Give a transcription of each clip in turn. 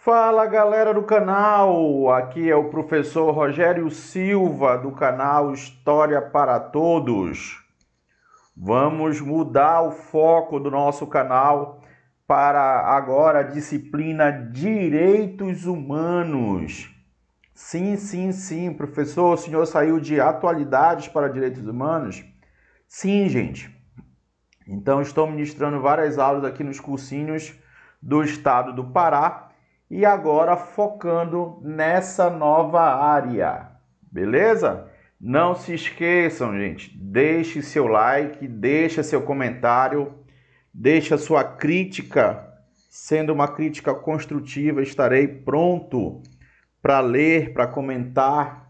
Fala galera do canal, aqui é o professor Rogério Silva do canal História para Todos. Vamos mudar o foco do nosso canal para agora a disciplina Direitos Humanos. Sim, sim, sim, professor, o senhor saiu de atualidades para direitos humanos? Sim, gente. Então estou ministrando várias aulas aqui nos cursinhos do estado do Pará e agora focando nessa nova área. Beleza? Não se esqueçam, gente, deixe seu like, deixa seu comentário, deixa sua crítica. Sendo uma crítica construtiva, estarei pronto para ler, para comentar.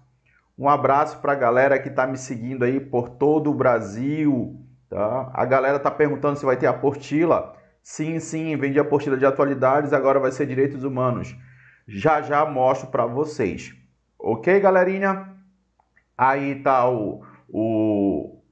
Um abraço para a galera que está me seguindo aí por todo o Brasil. Tá? A galera está perguntando se vai ter a Portila. Sim, sim, vende a apostila de atualidades, agora vai ser direitos humanos. Já já mostro para vocês. Ok, galerinha? Aí tá o, o,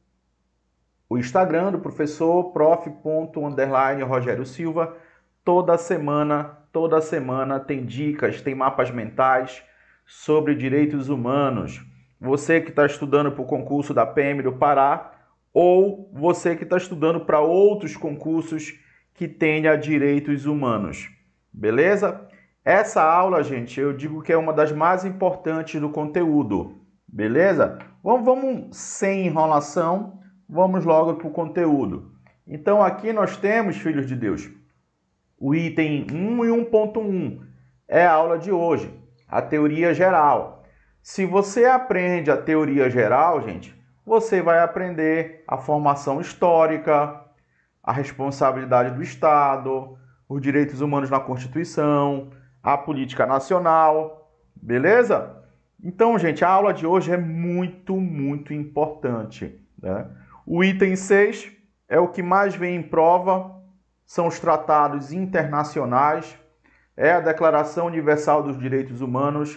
o Instagram do professor prof. Underline, Rogério Silva. Toda semana, toda semana tem dicas, tem mapas mentais sobre direitos humanos. Você que está estudando para o concurso da PM do Pará ou você que está estudando para outros concursos que tenha direitos humanos. Beleza? Essa aula, gente, eu digo que é uma das mais importantes do conteúdo. Beleza? Vamos, vamos sem enrolação, vamos logo para o conteúdo. Então, aqui nós temos, filhos de Deus, o item 1 e 1.1 é a aula de hoje, a teoria geral. Se você aprende a teoria geral, gente, você vai aprender a formação histórica, a responsabilidade do Estado, os direitos humanos na Constituição, a política nacional, beleza? Então, gente, a aula de hoje é muito, muito importante. Né? O item 6 é o que mais vem em prova, são os tratados internacionais, é a Declaração Universal dos Direitos Humanos,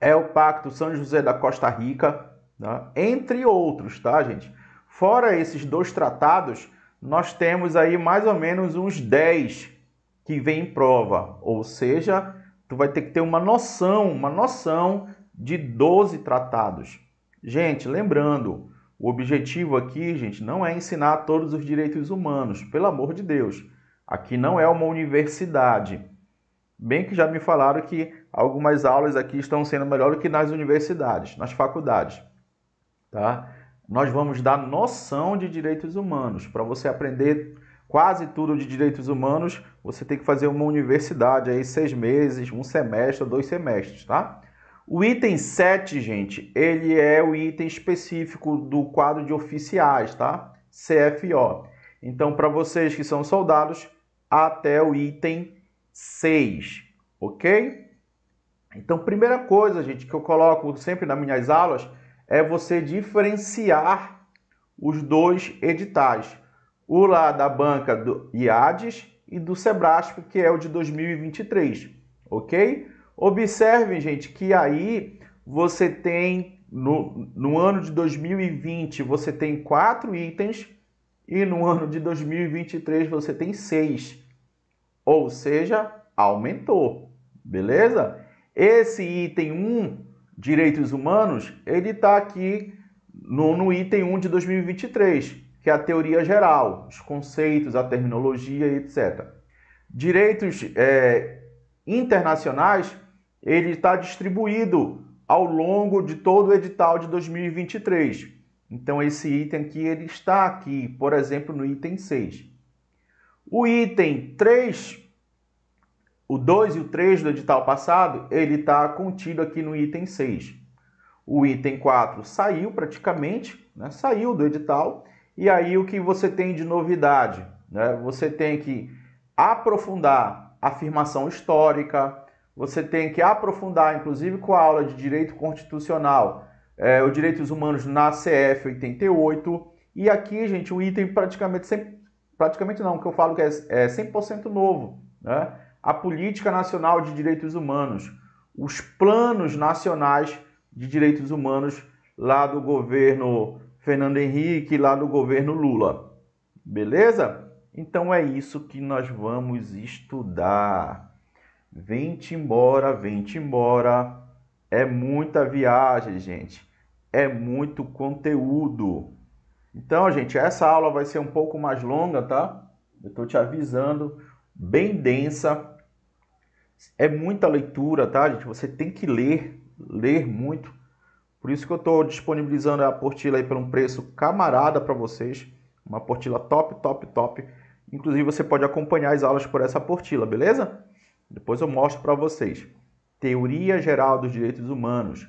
é o Pacto São José da Costa Rica, né? entre outros, tá, gente? Fora esses dois tratados, nós temos aí mais ou menos uns 10 que vem em prova, ou seja, tu vai ter que ter uma noção, uma noção de 12 tratados. Gente, lembrando, o objetivo aqui, gente, não é ensinar todos os direitos humanos, pelo amor de Deus. Aqui não é uma universidade. Bem que já me falaram que algumas aulas aqui estão sendo melhor do que nas universidades, nas faculdades, tá? nós vamos dar noção de direitos humanos. Para você aprender quase tudo de direitos humanos, você tem que fazer uma universidade aí, seis meses, um semestre, dois semestres, tá? O item 7, gente, ele é o item específico do quadro de oficiais, tá? CFO. Então, para vocês que são soldados, até o item 6, ok? Então, primeira coisa, gente, que eu coloco sempre nas minhas aulas é você diferenciar os dois editais, o lá da banca do IADES e do Sebrasco, que é o de 2023, ok? Observe, gente, que aí você tem, no, no ano de 2020, você tem quatro itens e no ano de 2023 você tem seis. Ou seja, aumentou, beleza? Esse item 1 direitos humanos, ele está aqui no, no, item 1 de 2023, que é a teoria geral, os conceitos, a terminologia, etc. Direitos é, internacionais, ele está distribuído ao longo de todo o edital de 2023. Então, esse item aqui, ele está aqui, por exemplo, no item 6. O item 3 o 2 e o 3 do edital passado, ele está contido aqui no item 6. O item 4 saiu praticamente, né? saiu do edital. E aí o que você tem de novidade? Né? Você tem que aprofundar a afirmação histórica, você tem que aprofundar, inclusive com a aula de Direito Constitucional, é, o Direitos Humanos na CF 88. E aqui, gente, o item praticamente, sem, praticamente não, que eu falo que é, é 100% novo, né? a Política Nacional de Direitos Humanos, os planos nacionais de direitos humanos lá do governo Fernando Henrique, lá do governo Lula. Beleza? Então é isso que nós vamos estudar. Vem-te embora, vem-te embora. É muita viagem, gente. É muito conteúdo. Então, gente, essa aula vai ser um pouco mais longa, tá? Eu tô te avisando, bem densa é muita leitura, tá, gente? Você tem que ler, ler muito. Por isso que eu estou disponibilizando a apostila aí por um preço camarada para vocês. Uma apostila top, top, top. Inclusive você pode acompanhar as aulas por essa apostila, beleza? Depois eu mostro para vocês. Teoria Geral dos Direitos Humanos.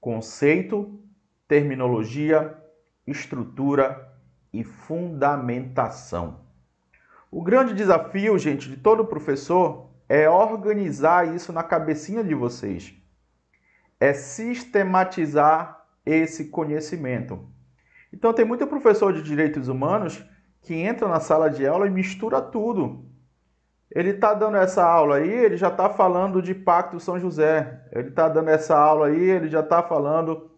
Conceito, terminologia, estrutura e fundamentação. O grande desafio, gente, de todo professor é organizar isso na cabecinha de vocês. É sistematizar esse conhecimento. Então tem muito professor de direitos humanos que entra na sala de aula e mistura tudo. Ele está dando essa aula aí, ele já está falando de Pacto São José. Ele está dando essa aula aí, ele já está falando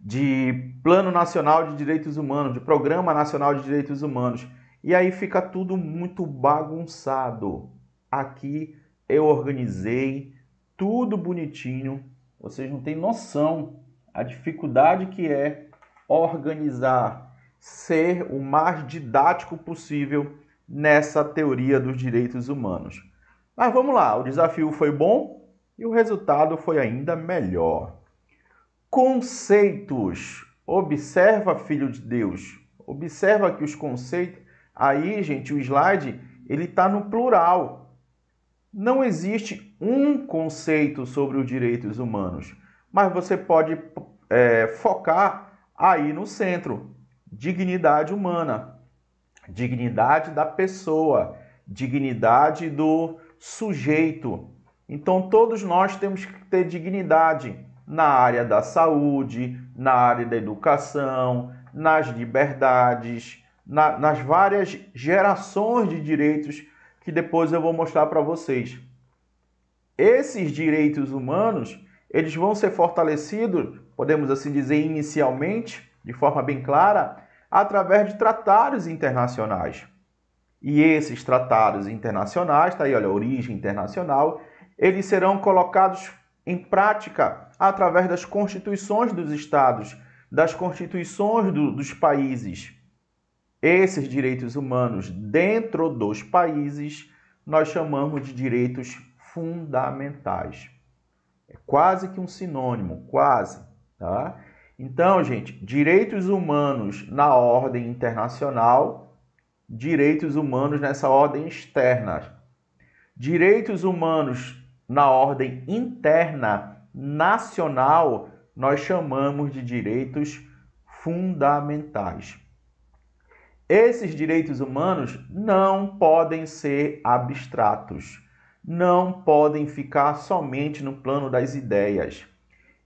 de Plano Nacional de Direitos Humanos, de Programa Nacional de Direitos Humanos. E aí fica tudo muito bagunçado. Aqui eu organizei tudo bonitinho. Vocês não têm noção a dificuldade que é organizar, ser o mais didático possível nessa teoria dos direitos humanos. Mas vamos lá, o desafio foi bom e o resultado foi ainda melhor. Conceitos. Observa, filho de Deus. Observa que os conceitos. Aí, gente, o slide ele está no plural. Não existe um conceito sobre os direitos humanos, mas você pode é, focar aí no centro: dignidade humana, dignidade da pessoa, dignidade do sujeito. Então, todos nós temos que ter dignidade na área da saúde, na área da educação, nas liberdades, na, nas várias gerações de direitos que depois eu vou mostrar para vocês. Esses direitos humanos, eles vão ser fortalecidos, podemos assim dizer inicialmente, de forma bem clara, através de tratados internacionais. E esses tratados internacionais, tá aí, olha, origem internacional, eles serão colocados em prática através das constituições dos estados, das constituições do, dos países. Esses direitos humanos dentro dos países nós chamamos de direitos fundamentais. É quase que um sinônimo, quase, tá? Então, gente, direitos humanos na ordem internacional, direitos humanos nessa ordem externa. Direitos humanos na ordem interna nacional, nós chamamos de direitos fundamentais. Esses direitos humanos não podem ser abstratos, não podem ficar somente no plano das ideias.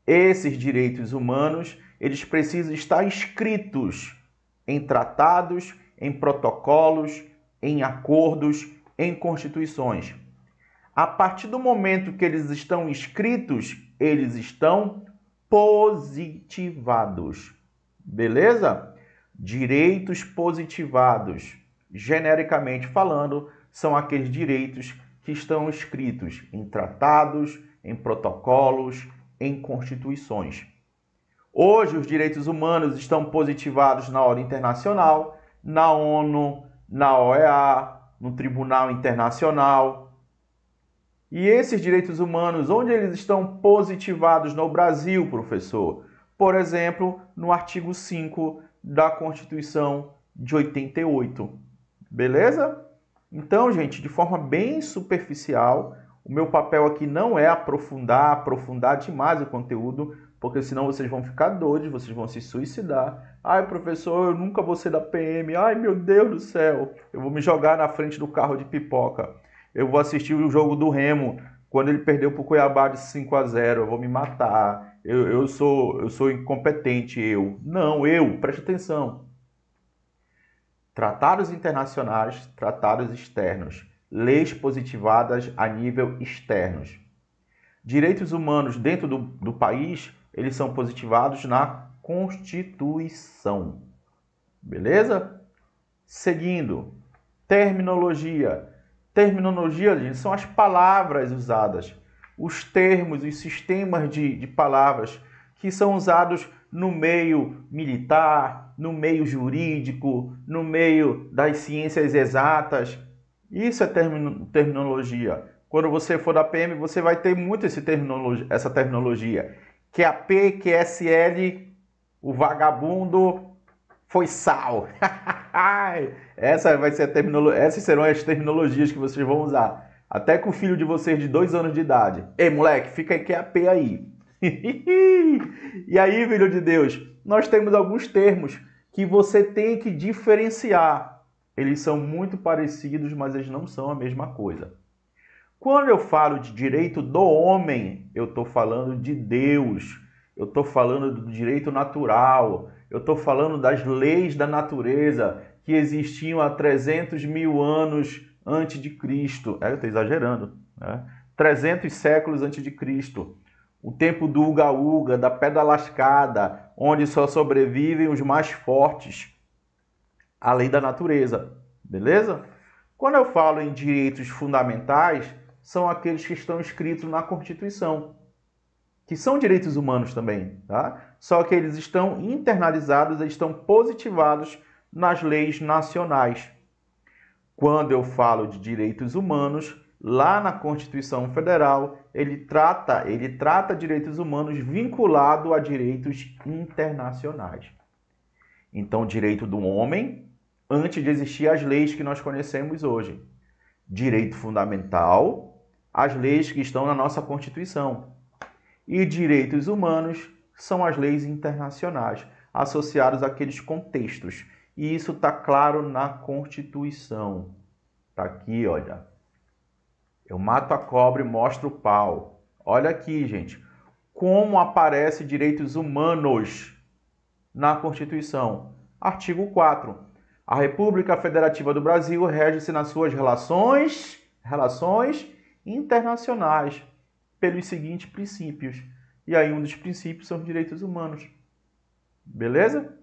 Esses direitos humanos, eles precisam estar escritos em tratados, em protocolos, em acordos, em constituições. A partir do momento que eles estão escritos, eles estão positivados. Beleza? Direitos positivados, genericamente falando, são aqueles direitos que estão escritos em tratados, em protocolos, em constituições. Hoje, os direitos humanos estão positivados na ordem internacional, na ONU, na OEA, no Tribunal Internacional. E esses direitos humanos, onde eles estão positivados no Brasil, professor? Por exemplo, no artigo 5 da Constituição de 88. Beleza? Então, gente, de forma bem superficial, o meu papel aqui não é aprofundar, aprofundar demais o conteúdo, porque senão vocês vão ficar doidos, vocês vão se suicidar. Ai, professor, eu nunca vou ser da PM. Ai, meu Deus do céu, eu vou me jogar na frente do carro de pipoca. Eu vou assistir o jogo do Remo quando ele perdeu para o Cuiabá de 5 a 0. Eu vou me matar eu, eu, sou, eu sou incompetente, eu. Não, eu, preste atenção. Tratados internacionais, tratados externos, leis positivadas a nível externos. Direitos humanos dentro do, do país, eles são positivados na Constituição. Beleza? Seguindo, terminologia. Terminologia, gente, são as palavras usadas os termos, os sistemas de, de palavras que são usados no meio militar, no meio jurídico, no meio das ciências exatas. Isso é terminologia. Quando você for da PM, você vai ter muito esse terminologia, essa terminologia. QAP, é QSL, é o vagabundo foi sal. essa vai ser a terminolo... Essas serão as terminologias que vocês vão usar. Até com o filho de vocês de dois anos de idade. Ei, moleque, fica QAP aí. e aí, filho de Deus, nós temos alguns termos que você tem que diferenciar. Eles são muito parecidos, mas eles não são a mesma coisa. Quando eu falo de direito do homem, eu estou falando de Deus, eu estou falando do direito natural, eu estou falando das leis da natureza que existiam há 300 mil anos antes de Cristo. É, estou exagerando. Né? 300 séculos antes de Cristo. O tempo do uga-uga, da pedra lascada, onde só sobrevivem os mais fortes. A lei da natureza, beleza? Quando eu falo em direitos fundamentais, são aqueles que estão escritos na Constituição, que são direitos humanos também, tá? Só que eles estão internalizados, eles estão positivados nas leis nacionais. Quando eu falo de direitos humanos, lá na Constituição Federal, ele trata, ele trata direitos humanos vinculado a direitos internacionais. Então, direito do homem, antes de existir as leis que nós conhecemos hoje. Direito fundamental, as leis que estão na nossa Constituição. E direitos humanos são as leis internacionais associados àqueles contextos e isso está claro na Constituição. Está aqui, olha. Eu mato a cobra e mostro o pau. Olha aqui, gente. Como aparece direitos humanos na Constituição? Artigo 4. A República Federativa do Brasil rege-se nas suas relações, relações internacionais pelos seguintes princípios. E aí um dos princípios são os direitos humanos. Beleza?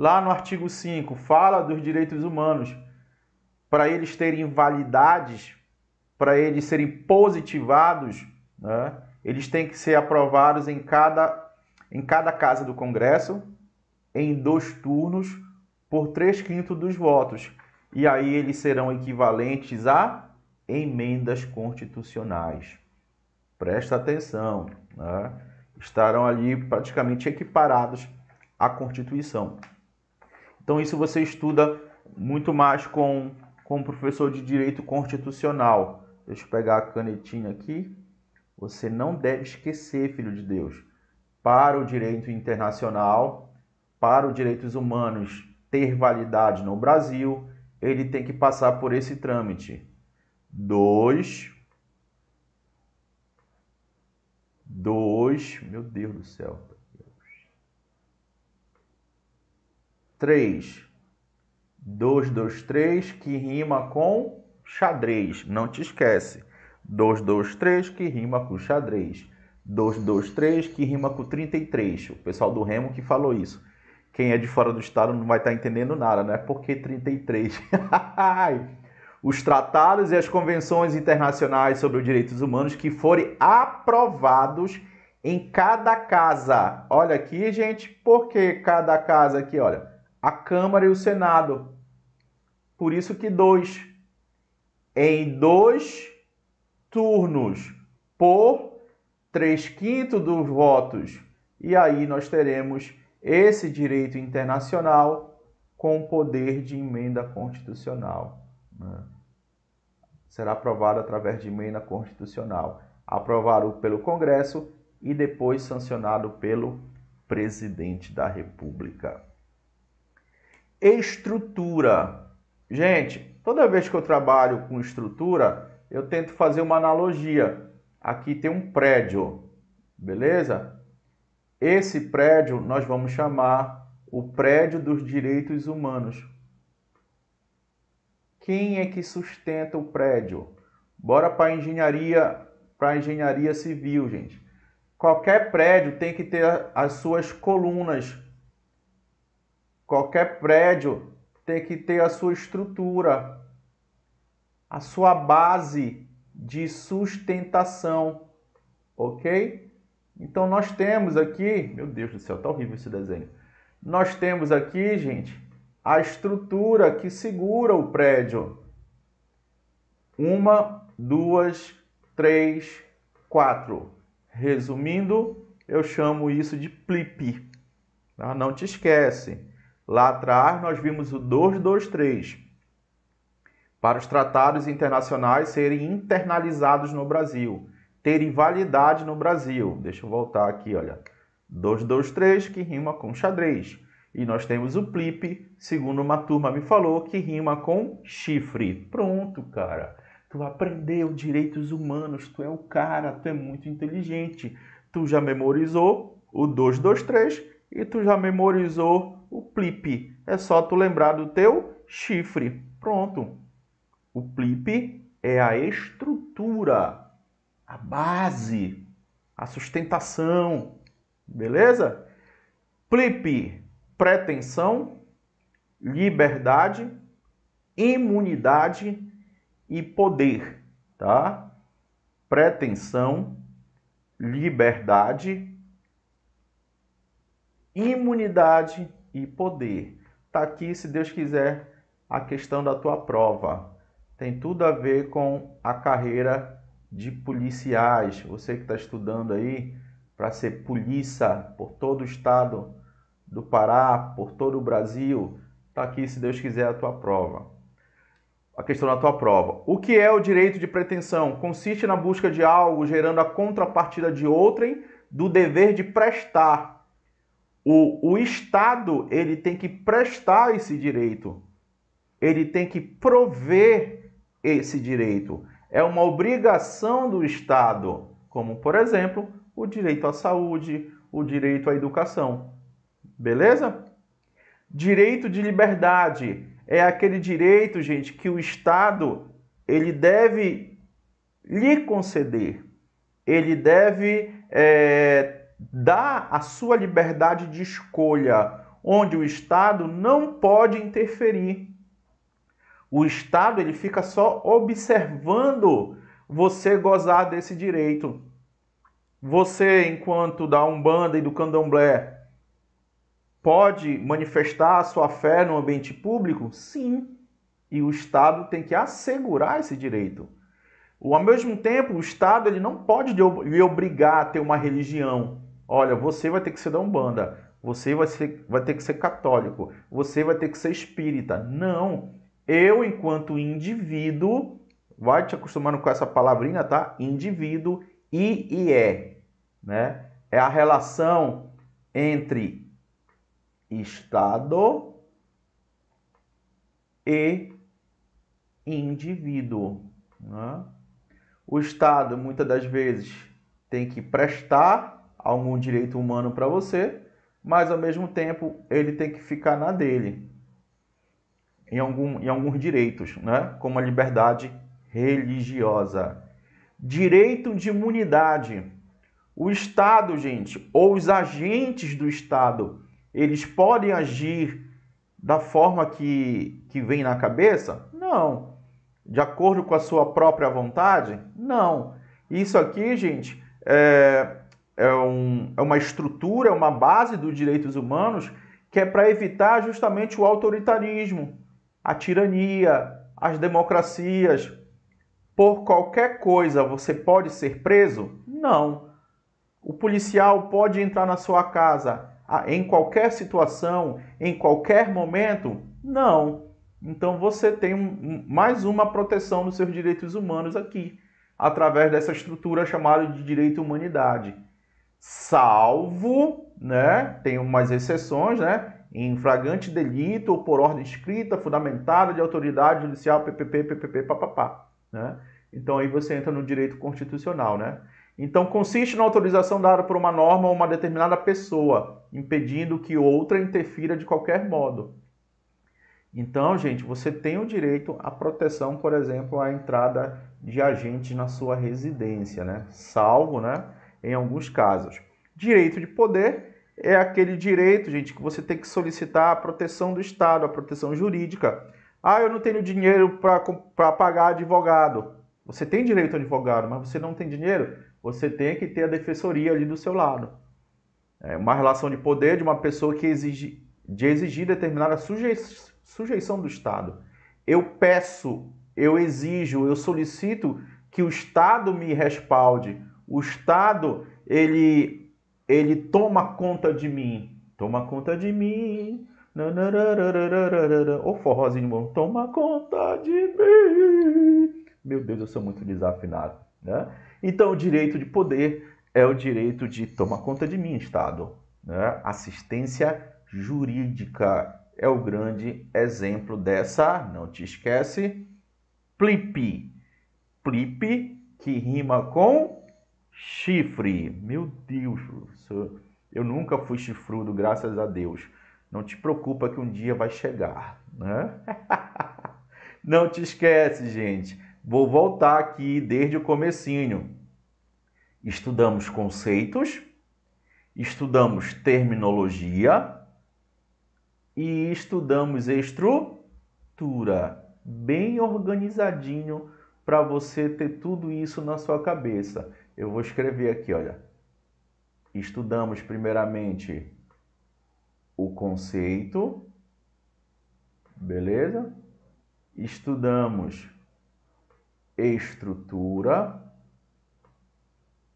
lá no artigo 5 fala dos direitos humanos, para eles terem validades, para eles serem positivados, né? eles têm que ser aprovados em cada, em cada casa do Congresso, em dois turnos, por três quintos dos votos. E aí eles serão equivalentes a emendas constitucionais. Presta atenção, né? estarão ali praticamente equiparados à Constituição. Então isso você estuda muito mais com, com o professor de Direito Constitucional. Deixa eu pegar a canetinha aqui. Você não deve esquecer, filho de Deus, para o direito internacional, para os direitos humanos ter validade no Brasil, ele tem que passar por esse trâmite. Dois. Dois. Meu Deus do céu. 3. 223 que rima com xadrez. Não te esquece. 223 que rima com xadrez. 223 que rima com 33. O pessoal do Remo que falou isso. Quem é de fora do estado não vai estar tá entendendo nada, né? Porque 33. Os tratados e as convenções internacionais sobre os direitos humanos que forem aprovados em cada casa. Olha aqui, gente, porque cada casa aqui, olha a Câmara e o Senado. Por isso que dois. Em dois turnos por três quintos dos votos. E aí nós teremos esse direito internacional com poder de emenda constitucional. Né? Será aprovado através de emenda constitucional. Aprovado pelo Congresso e depois sancionado pelo presidente da República estrutura. Gente, toda vez que eu trabalho com estrutura, eu tento fazer uma analogia. Aqui tem um prédio, beleza? Esse prédio nós vamos chamar o prédio dos direitos humanos. Quem é que sustenta o prédio? Bora para engenharia, para engenharia civil, gente. Qualquer prédio tem que ter as suas colunas Qualquer prédio tem que ter a sua estrutura, a sua base de sustentação, ok? Então nós temos aqui, meu Deus do céu, tá horrível esse desenho. Nós temos aqui, gente, a estrutura que segura o prédio. Uma, duas, três, quatro. Resumindo, eu chamo isso de plip. Ah, não te esquece. Lá atrás nós vimos o 223 para os tratados internacionais serem internalizados no Brasil, terem validade no Brasil. Deixa eu voltar aqui, olha. 223 que rima com xadrez. E nós temos o plip, segundo uma turma me falou, que rima com chifre. Pronto, cara. Tu aprendeu direitos humanos, tu é o cara, tu é muito inteligente. Tu já memorizou o 223 e tu já memorizou o plip. É só tu lembrar do teu chifre. Pronto. O plip é a estrutura, a base, a sustentação. Beleza? Plip, pretensão, liberdade, imunidade e poder, tá? Pretensão, liberdade, imunidade e poder. Está aqui, se Deus quiser, a questão da tua prova. Tem tudo a ver com a carreira de policiais. Você que está estudando aí para ser polícia por todo o estado do Pará, por todo o Brasil, está aqui, se Deus quiser, a tua prova. A questão da tua prova. O que é o direito de pretensão? Consiste na busca de algo gerando a contrapartida de outrem do dever de prestar o, o Estado ele tem que prestar esse direito, ele tem que prover esse direito. É uma obrigação do Estado, como por exemplo o direito à saúde, o direito à educação. Beleza? Direito de liberdade é aquele direito, gente, que o Estado ele deve lhe conceder, ele deve é, dá a sua liberdade de escolha, onde o Estado não pode interferir. O Estado ele fica só observando você gozar desse direito. Você, enquanto da Umbanda e do Candomblé, pode manifestar a sua fé no ambiente público? Sim. E o Estado tem que assegurar esse direito. Ao mesmo tempo, o Estado ele não pode lhe obrigar a ter uma religião. Olha, você vai ter que ser da Umbanda, você vai, ser, vai ter que ser católico, você vai ter que ser espírita. Não! Eu, enquanto indivíduo, vai te acostumando com essa palavrinha, tá? Indivíduo, I e é, né? É a relação entre estado e indivíduo. Né? O Estado, muitas das vezes, tem que prestar algum direito humano para você, mas ao mesmo tempo ele tem que ficar na dele, em, algum, em alguns direitos, né? como a liberdade religiosa. Direito de imunidade. O Estado, gente, ou os agentes do Estado, eles podem agir da forma que, que vem na cabeça? Não. De acordo com a sua própria vontade? Não. Isso aqui, gente, é, é, um, é uma estrutura, é uma base dos direitos humanos que é para evitar justamente o autoritarismo, a tirania, as democracias. Por qualquer coisa você pode ser preso? Não. O policial pode entrar na sua casa em qualquer situação, em qualquer momento? Não. Então você tem um, mais uma proteção dos seus direitos humanos aqui, através dessa estrutura chamada de direito humanidade salvo, né? Tem umas exceções, né? Em flagrante delito ou por ordem escrita, fundamentada de autoridade judicial, PPP, PPP, papapá, né? Então aí você entra no direito constitucional, né? Então consiste na autorização dada por uma norma a uma determinada pessoa, impedindo que outra interfira de qualquer modo. Então, gente, você tem o direito à proteção, por exemplo, à entrada de agentes na sua residência, né? Salvo, né? em alguns casos. Direito de poder é aquele direito, gente, que você tem que solicitar a proteção do Estado, a proteção jurídica. Ah, eu não tenho dinheiro para pagar advogado. Você tem direito a advogado, mas você não tem dinheiro? Você tem que ter a defensoria ali do seu lado. É uma relação de poder de uma pessoa que exige de exigir determinada suje, sujeição do Estado. Eu peço, eu exijo, eu solicito que o Estado me respalde o Estado, ele, ele toma conta de mim. Toma conta de mim. O forrozinho bom. Toma conta de mim. Meu Deus, eu sou muito desafinado. Né? Então, o direito de poder é o direito de tomar conta de mim, Estado. Né? Assistência jurídica é o grande exemplo dessa, não te esquece, Plipe. Plipe que rima com Chifre. Meu Deus, professor. Eu nunca fui chifrudo, graças a Deus. Não te preocupa que um dia vai chegar, né? Não te esquece, gente. Vou voltar aqui desde o comecinho. Estudamos conceitos, estudamos terminologia e estudamos estrutura. Bem organizadinho para você ter tudo isso na sua cabeça eu vou escrever aqui, olha. Estudamos primeiramente o conceito, beleza? Estudamos estrutura,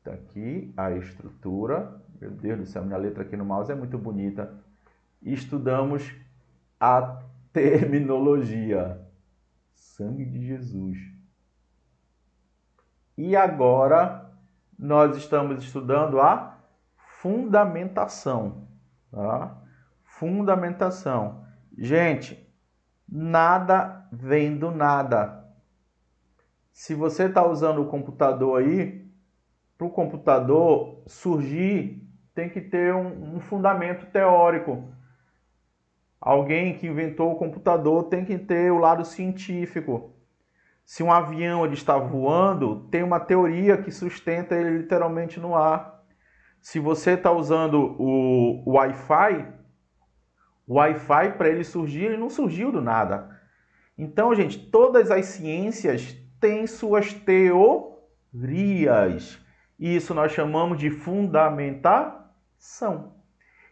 tá aqui a estrutura. Meu Deus do céu, minha letra aqui no mouse é muito bonita. Estudamos a terminologia. Sangue de Jesus. E agora nós estamos estudando a fundamentação. Tá? Fundamentação. Gente, nada vem do nada. Se você está usando o computador aí, para o computador surgir, tem que ter um, um fundamento teórico. Alguém que inventou o computador tem que ter o lado científico. Se um avião ele está voando, tem uma teoria que sustenta ele literalmente no ar. Se você está usando o Wi-Fi, o Wi-Fi para ele surgir, ele não surgiu do nada. Então, gente, todas as ciências têm suas teorias. E isso nós chamamos de fundamentação.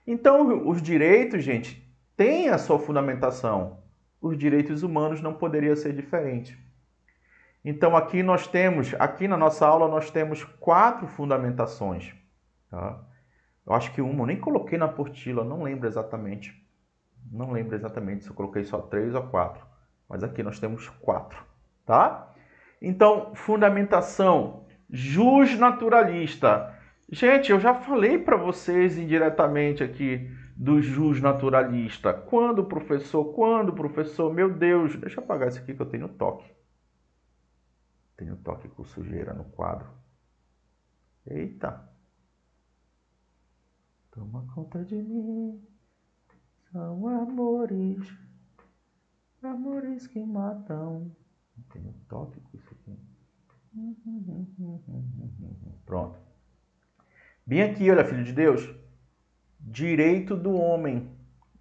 Então, os direitos, gente, têm a sua fundamentação. Os direitos humanos não poderiam ser diferente. Então aqui nós temos, aqui na nossa aula nós temos quatro fundamentações. Tá? Eu acho que uma eu nem coloquei na Portila, não lembro exatamente. Não lembro exatamente se eu coloquei só três ou quatro, mas aqui nós temos quatro, tá? Então fundamentação justnaturalista. naturalista. Gente, eu já falei para vocês indiretamente aqui do justnaturalista. naturalista. Quando professor, quando professor, meu Deus, deixa eu apagar isso aqui que eu tenho toque. Tenho toque com sujeira no quadro. Eita! Toma conta de mim. São amores, amores que matam. Tenho toque com isso aqui. Pronto. Bem aqui, olha, filho de Deus. Direito do homem.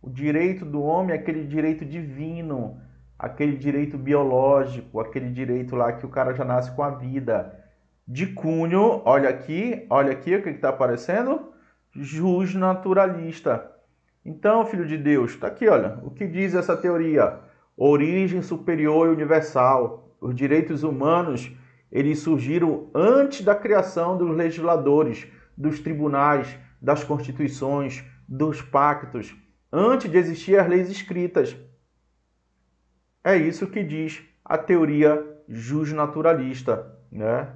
O direito do homem é aquele direito divino aquele direito biológico, aquele direito lá que o cara já nasce com a vida. De cunho, olha aqui, olha aqui o que está aparecendo, jus naturalista. Então, filho de Deus, está aqui, olha, o que diz essa teoria? Origem superior e universal. Os direitos humanos, eles surgiram antes da criação dos legisladores, dos tribunais, das constituições, dos pactos, antes de existir as leis escritas. É isso que diz a teoria justnaturalista, né?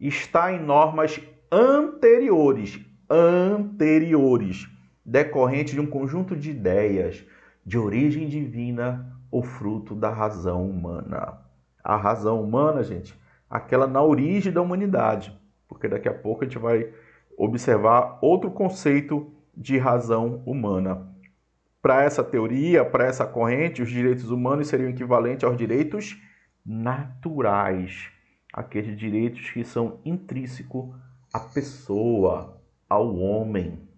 Está em normas anteriores, anteriores, decorrente de um conjunto de ideias de origem divina ou fruto da razão humana. A razão humana, gente, aquela na origem da humanidade, porque daqui a pouco a gente vai observar outro conceito de razão humana. Para essa teoria, para essa corrente, os direitos humanos seriam equivalentes aos direitos naturais, aqueles direitos que são intrínsecos à pessoa, ao homem.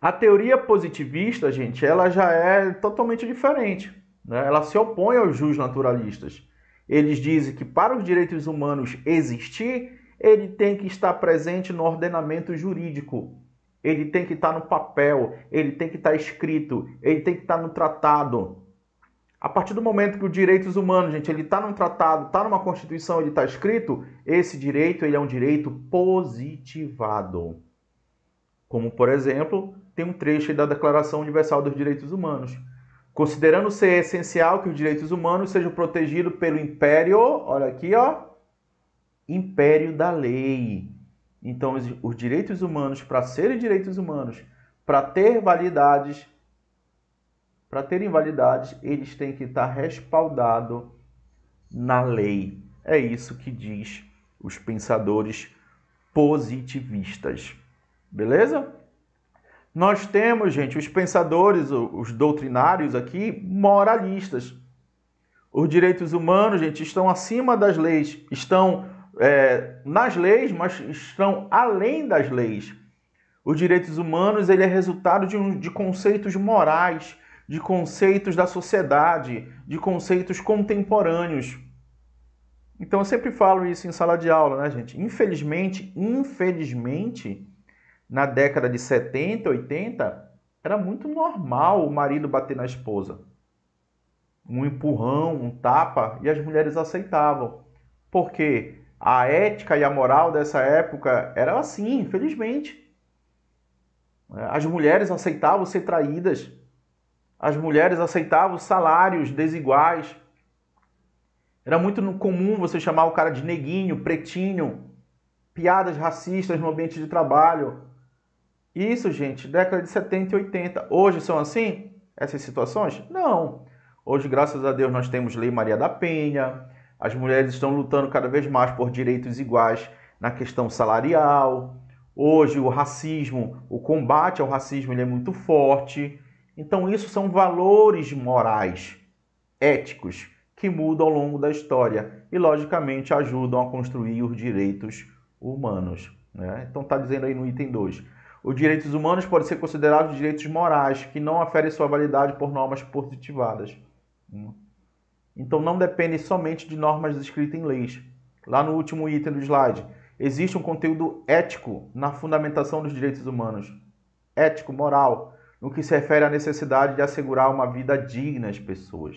A teoria positivista, gente, ela já é totalmente diferente. Né? Ela se opõe aos jus naturalistas. Eles dizem que para os direitos humanos existir, ele tem que estar presente no ordenamento jurídico, ele tem que estar tá no papel, ele tem que estar tá escrito, ele tem que estar tá no tratado. A partir do momento que os direitos humanos, gente, ele está num tratado, está numa constituição, ele está escrito, esse direito ele é um direito positivado. Como, por exemplo, tem um trecho da Declaração Universal dos Direitos Humanos. Considerando ser essencial que os direitos humanos sejam protegidos pelo império, olha aqui, ó, império da lei. Então, os, direitos humanos, para serem direitos humanos, para ter validades, para terem validades, eles têm que estar tá respaldado na lei. É isso que diz os pensadores positivistas. Beleza? Nós temos, gente, os pensadores, os doutrinários aqui, moralistas. Os direitos humanos, gente, estão acima das leis, estão é, nas leis, mas estão além das leis. Os direitos humanos ele é resultado de, um, de conceitos morais, de conceitos da sociedade, de conceitos contemporâneos. Então eu sempre falo isso em sala de aula, né, gente? Infelizmente, infelizmente, na década de 70, 80, era muito normal o marido bater na esposa. Um empurrão, um tapa, e as mulheres aceitavam. Por quê? A ética e a moral dessa época era assim, infelizmente. As mulheres aceitavam ser traídas, as mulheres aceitavam salários desiguais. Era muito comum você chamar o cara de neguinho, pretinho, piadas racistas no ambiente de trabalho. Isso, gente, década de 70 e 80. Hoje são assim essas situações? Não. Hoje, graças a Deus, nós temos Lei Maria da Penha, as mulheres estão lutando cada vez mais por direitos iguais na questão salarial. Hoje o racismo, o combate ao racismo ele é muito forte. Então isso são valores morais, éticos, que mudam ao longo da história e logicamente ajudam a construir os direitos humanos. Né? Então está dizendo aí no item 2. Os direitos humanos podem ser considerados direitos morais, que não aferem sua validade por normas positivadas. Hum. Então não depende somente de normas escritas em leis. Lá no último item do slide, existe um conteúdo ético na fundamentação dos direitos humanos. Ético, moral, no que se refere à necessidade de assegurar uma vida digna às pessoas.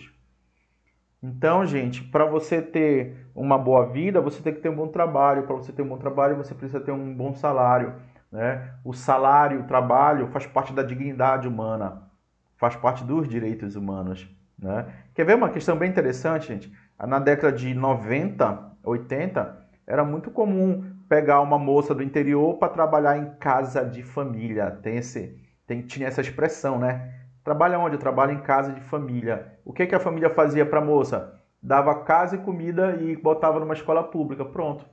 Então, gente, para você ter uma boa vida, você tem que ter um bom trabalho. Para você ter um bom trabalho, você precisa ter um bom salário. Né? O salário, o trabalho, faz parte da dignidade humana, faz parte dos direitos humanos. Né? Quer ver uma questão bem interessante, gente? Ah, na década de 90, 80, era muito comum pegar uma moça do interior para trabalhar em casa de família. Tem esse, tem, tinha essa expressão, né? Trabalha onde? trabalho em casa de família. O que, que a família fazia para a moça? Dava casa e comida e botava numa escola pública. Pronto.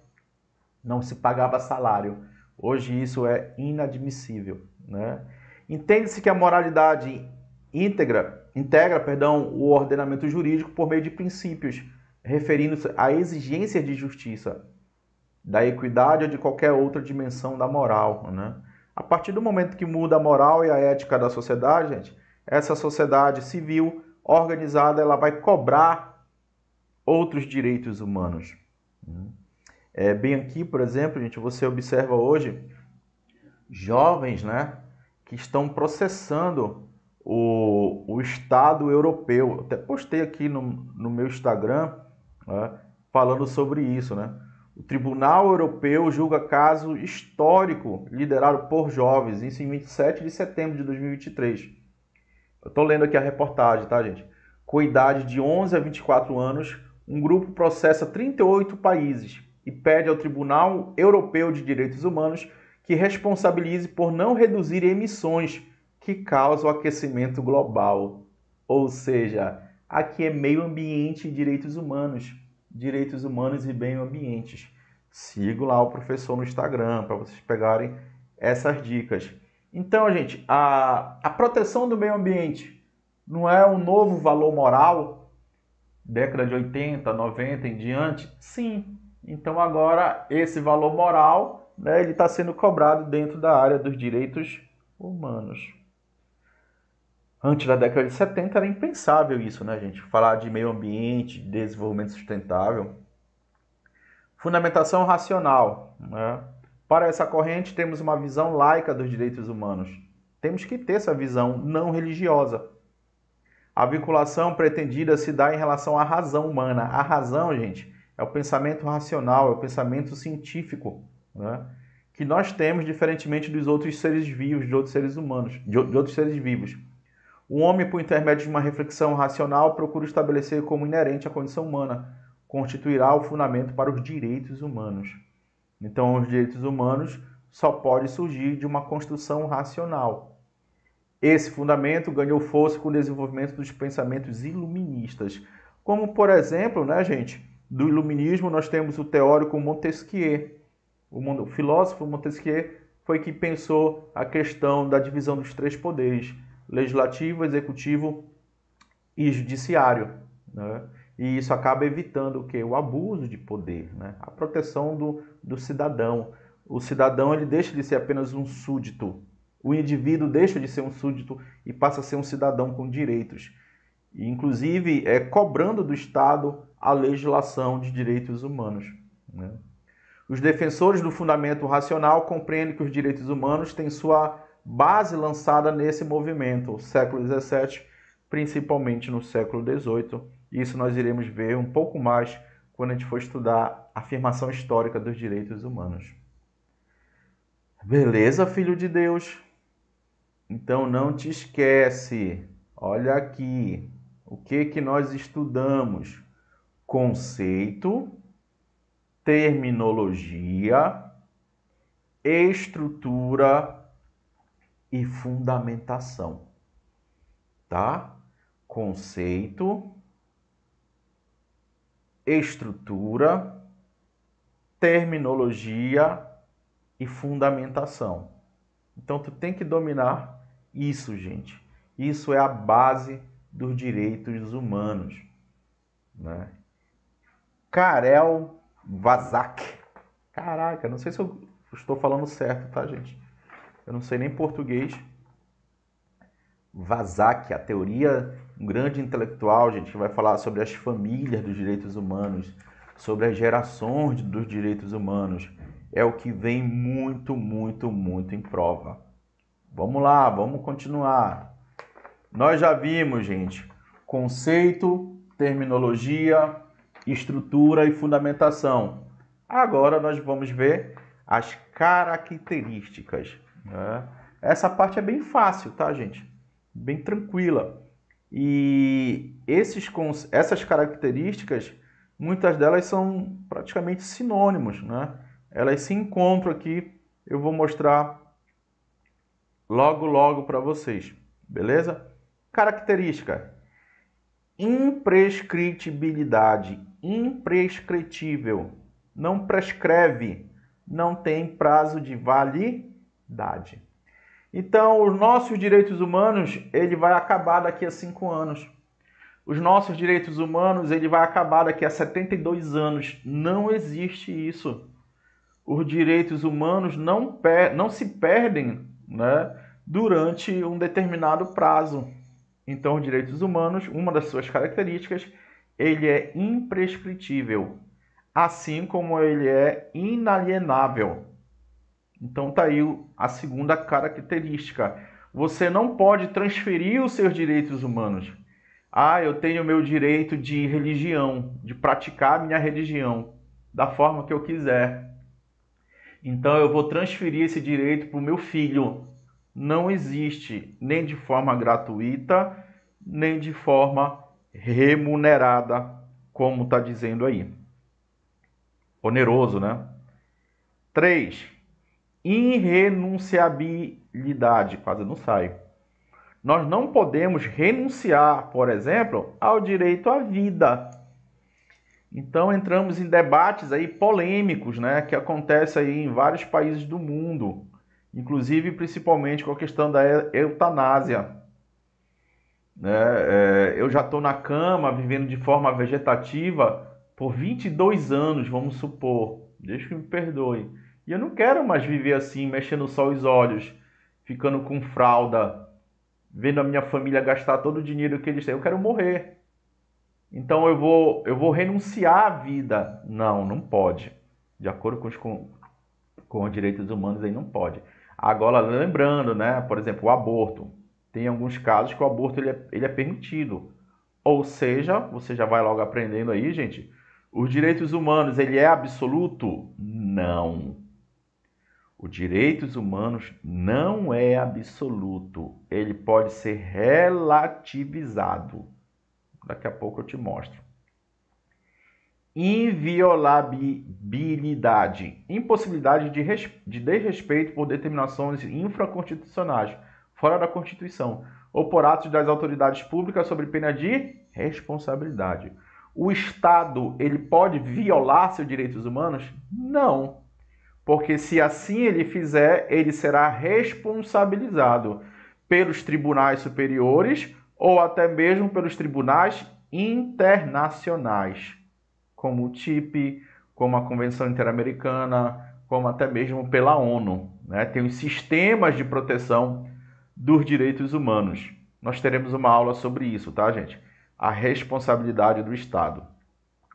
Não se pagava salário. Hoje isso é inadmissível. Né? Entende-se que a moralidade íntegra integra, perdão, o ordenamento jurídico por meio de princípios, referindo-se à exigência de justiça, da equidade ou de qualquer outra dimensão da moral, né? A partir do momento que muda a moral e a ética da sociedade, gente, essa sociedade civil organizada ela vai cobrar outros direitos humanos. É, bem aqui, por exemplo, gente, você observa hoje jovens, né, que estão processando o, o Estado europeu. Até postei aqui no, no meu Instagram né, falando sobre isso. Né? O Tribunal Europeu julga caso histórico liderado por jovens, isso em 27 de setembro de 2023. Eu estou lendo aqui a reportagem, tá, gente? Com idade de 11 a 24 anos, um grupo processa 38 países e pede ao Tribunal Europeu de Direitos Humanos que responsabilize por não reduzir emissões que causa o aquecimento global, ou seja, aqui é meio ambiente e direitos humanos, direitos humanos e bem ambientes. Sigo lá o professor no Instagram para vocês pegarem essas dicas. Então, gente, a, a proteção do meio ambiente não é um novo valor moral? Década de 80, 90 em diante? Sim. Então, agora, esse valor moral né, ele está sendo cobrado dentro da área dos direitos humanos. Antes da década de 70 era impensável isso, né, gente? Falar de meio ambiente, de desenvolvimento sustentável. Fundamentação racional. Né? Para essa corrente, temos uma visão laica dos direitos humanos. Temos que ter essa visão não religiosa. A vinculação pretendida se dá em relação à razão humana. A razão, gente, é o pensamento racional, é o pensamento científico, né? que nós temos diferentemente dos outros seres vivos, de outros seres humanos, de, de outros seres vivos. O homem, por intermédio de uma reflexão racional, procura estabelecer como inerente à condição humana, constituirá o fundamento para os direitos humanos. Então, os direitos humanos só podem surgir de uma construção racional. Esse fundamento ganhou força com o desenvolvimento dos pensamentos iluministas, como, por exemplo, né, gente, do iluminismo nós temos o teórico Montesquieu. O filósofo Montesquieu foi que pensou a questão da divisão dos três poderes, legislativo, executivo e judiciário. Né? E isso acaba evitando o que? O abuso de poder, né? a proteção do, do cidadão. O cidadão ele deixa de ser apenas um súdito. O indivíduo deixa de ser um súdito e passa a ser um cidadão com direitos. E, inclusive, é cobrando do Estado a legislação de direitos humanos. Né? Os defensores do fundamento racional compreendem que os direitos humanos têm sua base lançada nesse movimento, século XVII, principalmente no século XVIII. Isso nós iremos ver um pouco mais quando a gente for estudar a afirmação histórica dos direitos humanos. Beleza, filho de Deus? Então não te esquece. Olha aqui. O que que nós estudamos? Conceito, terminologia, estrutura e fundamentação, tá? Conceito, estrutura, terminologia e fundamentação. Então tu tem que dominar isso, gente. Isso é a base dos direitos humanos, né? Karel Vazak. Caraca, não sei se eu estou falando certo, tá, gente? eu não sei nem português. Vazak, a teoria, um grande intelectual, gente, que vai falar sobre as famílias dos direitos humanos, sobre as gerações dos direitos humanos, é o que vem muito, muito, muito em prova. Vamos lá, vamos continuar. Nós já vimos, gente, conceito, terminologia, estrutura e fundamentação. Agora nós vamos ver as características. Né? Essa parte é bem fácil, tá, gente? Bem tranquila. E esses, essas características, muitas delas são praticamente sinônimos, né? Elas se encontram aqui, eu vou mostrar logo logo para vocês, beleza? Característica: imprescritibilidade, imprescritível, não prescreve, não tem prazo de validade humanidade. Então, os nossos direitos humanos, ele vai acabar daqui a cinco anos. Os nossos direitos humanos, ele vai acabar daqui a 72 anos. Não existe isso. Os direitos humanos não, per não se perdem né, durante um determinado prazo. Então, os direitos humanos, uma das suas características, ele é imprescritível, assim como ele é inalienável. Então tá aí a segunda característica. Você não pode transferir os seus direitos humanos. Ah, eu tenho o meu direito de religião, de praticar a minha religião da forma que eu quiser. Então eu vou transferir esse direito para o meu filho. Não existe, nem de forma gratuita, nem de forma remunerada, como está dizendo aí. Oneroso, né? 3 irrenunciabilidade, quase não sai. Nós não podemos renunciar, por exemplo, ao direito à vida. Então entramos em debates aí polêmicos, né, que acontece aí em vários países do mundo, inclusive principalmente com a questão da eutanásia. Né? É, eu já estou na cama, vivendo de forma vegetativa por 22 anos, vamos supor. deixa que me perdoe. E eu não quero mais viver assim, mexendo só os olhos, ficando com fralda, vendo a minha família gastar todo o dinheiro que eles têm. Eu quero morrer. Então eu vou, eu vou renunciar à vida. Não, não pode. De acordo com os, com, com os direitos humanos, aí não pode. Agora, lembrando, né? Por exemplo, o aborto. Tem alguns casos que o aborto ele é, ele é permitido. Ou seja, você já vai logo aprendendo aí, gente. Os direitos humanos, ele é absoluto? Não os direitos humanos não é absoluto, ele pode ser relativizado. Daqui a pouco eu te mostro. Inviolabilidade, impossibilidade de, de desrespeito por determinações infraconstitucionais, fora da Constituição, ou por atos das autoridades públicas sobre pena de responsabilidade. O Estado, ele pode violar seus direitos humanos? Não porque se assim ele fizer, ele será responsabilizado pelos tribunais superiores ou até mesmo pelos tribunais internacionais, como o TIP, como a Convenção Interamericana, como até mesmo pela ONU. Né? Tem os sistemas de proteção dos direitos humanos. Nós teremos uma aula sobre isso, tá, gente? A responsabilidade do Estado.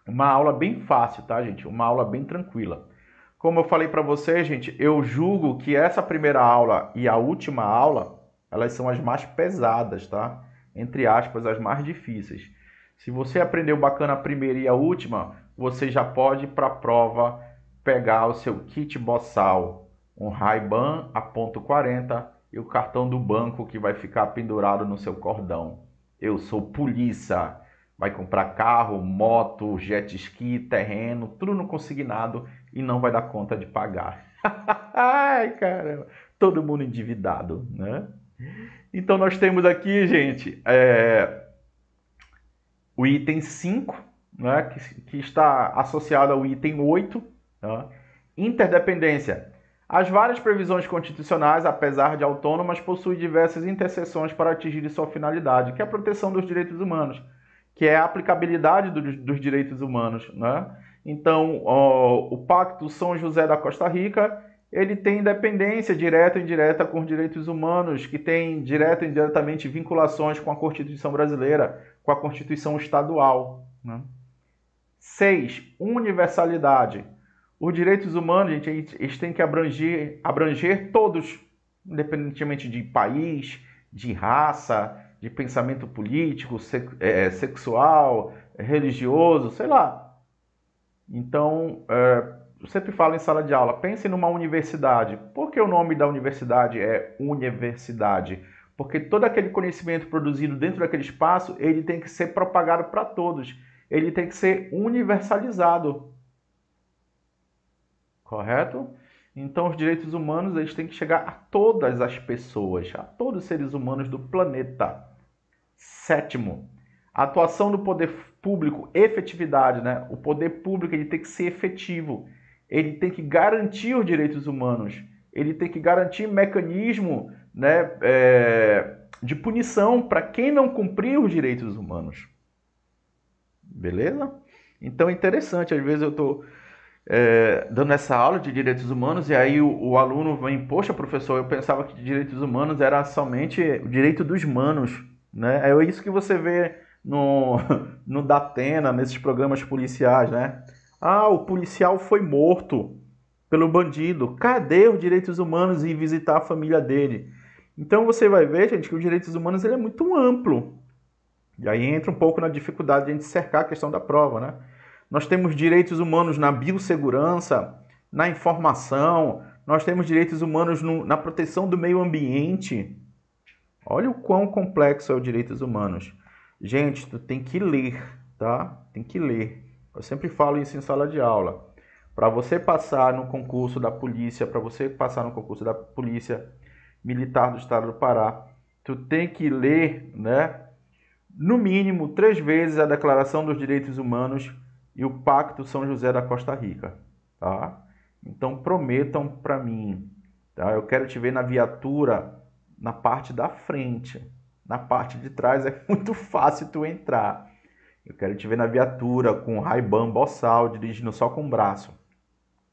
Uma aula bem fácil, tá, gente? Uma aula bem tranquila. Como eu falei para você, gente, eu julgo que essa primeira aula e a última aula, elas são as mais pesadas, tá? Entre aspas, as mais difíceis. Se você aprendeu bacana a primeira e a última, você já pode ir para a prova pegar o seu kit boçal, um Ray-Ban a ponto 40 e o cartão do banco que vai ficar pendurado no seu cordão. Eu sou polícia. Vai comprar carro, moto, jet ski, terreno, tudo no consignado e não vai dar conta de pagar. Ai, caramba! Todo mundo endividado, né? Então nós temos aqui, gente, é, o item 5, né, que, que, está associado ao item 8, né? Tá? interdependência. As várias previsões constitucionais, apesar de autônomas, possuem diversas interseções para atingir sua finalidade, que é a proteção dos direitos humanos que é a aplicabilidade do, dos direitos humanos. Né? Então, ó, o Pacto São José da Costa Rica ele tem dependência direta e indireta com os direitos humanos, que tem direta e indiretamente vinculações com a Constituição brasileira, com a Constituição estadual. Né? Seis, universalidade. Os direitos humanos, gente, eles têm que abranger, abranger todos, independentemente de país, de raça, de pensamento político, é, é, sexual, religioso, sei lá. Então, é, eu sempre falo em sala de aula, pense numa universidade. Por que o nome da universidade é universidade? Porque todo aquele conhecimento produzido dentro daquele espaço, ele tem que ser propagado para todos. Ele tem que ser universalizado. Correto? Então, os direitos humanos, eles têm que chegar a todas as pessoas, a todos os seres humanos do planeta. Sétimo, atuação do poder público, efetividade, né? O poder público ele tem que ser efetivo, ele tem que garantir os direitos humanos, ele tem que garantir mecanismo, né, é, de punição para quem não cumprir os direitos humanos. Beleza? Então é interessante, às vezes eu estou é, dando essa aula de direitos humanos e aí o, o, aluno vem, poxa professor, eu pensava que direitos humanos era somente o direito dos manos. Né? É isso que você vê no, no Datena, nesses programas policiais, né? Ah, o policial foi morto pelo bandido. Cadê os direitos humanos e visitar a família dele? Então você vai ver, gente, que os direitos humanos ele é muito amplo. E aí entra um pouco na dificuldade de a gente cercar a questão da prova, né? Nós temos direitos humanos na biossegurança, na informação, nós temos direitos humanos no, na proteção do meio ambiente, Olha o quão complexo é o direitos humanos. Gente, tu tem que ler, tá? Tem que ler. Eu sempre falo isso em sala de aula. Para você passar no concurso da polícia, para você passar no concurso da polícia militar do estado do Pará, tu tem que ler, né? No mínimo três vezes a Declaração dos Direitos Humanos e o Pacto São José da Costa Rica, tá? Então prometam para mim, tá? Eu quero te ver na viatura na parte da frente. Na parte de trás é muito fácil tu entrar. Eu quero te ver na viatura com Ray-Ban bossal, dirigindo só com um braço.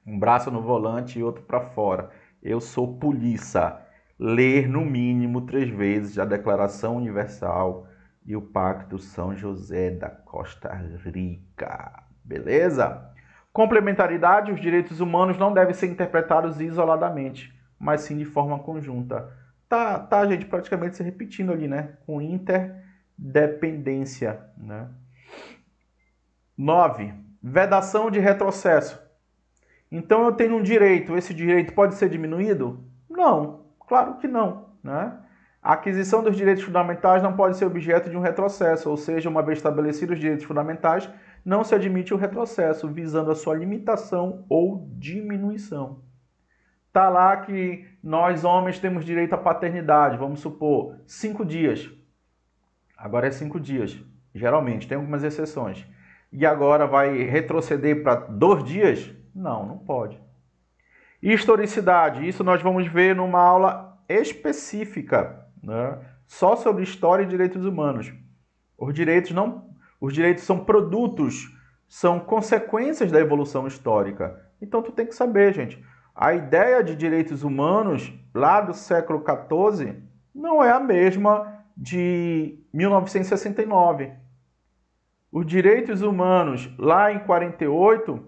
Um braço no volante e outro para fora. Eu sou polícia. Ler no mínimo três vezes a Declaração Universal e o Pacto São José da Costa Rica. Beleza? Complementaridade: os direitos humanos não devem ser interpretados isoladamente, mas sim de forma conjunta tá, tá, gente, praticamente se repetindo ali, né? Com interdependência, né? 9. Vedação de retrocesso. Então eu tenho um direito, esse direito pode ser diminuído? Não, claro que não, né? A aquisição dos direitos fundamentais não pode ser objeto de um retrocesso, ou seja, uma vez estabelecidos os direitos fundamentais, não se admite o retrocesso, visando a sua limitação ou diminuição. Tá lá que nós homens temos direito à paternidade, vamos supor, cinco dias. Agora é cinco dias, geralmente, tem algumas exceções. E agora vai retroceder para dois dias? Não, não pode. Historicidade, isso nós vamos ver numa aula específica, né? só sobre história e direitos humanos. Os direitos não, os direitos são produtos, são consequências da evolução histórica. Então tu tem que saber, gente. A ideia de direitos humanos lá do século XIV não é a mesma de 1969. Os direitos humanos lá em 48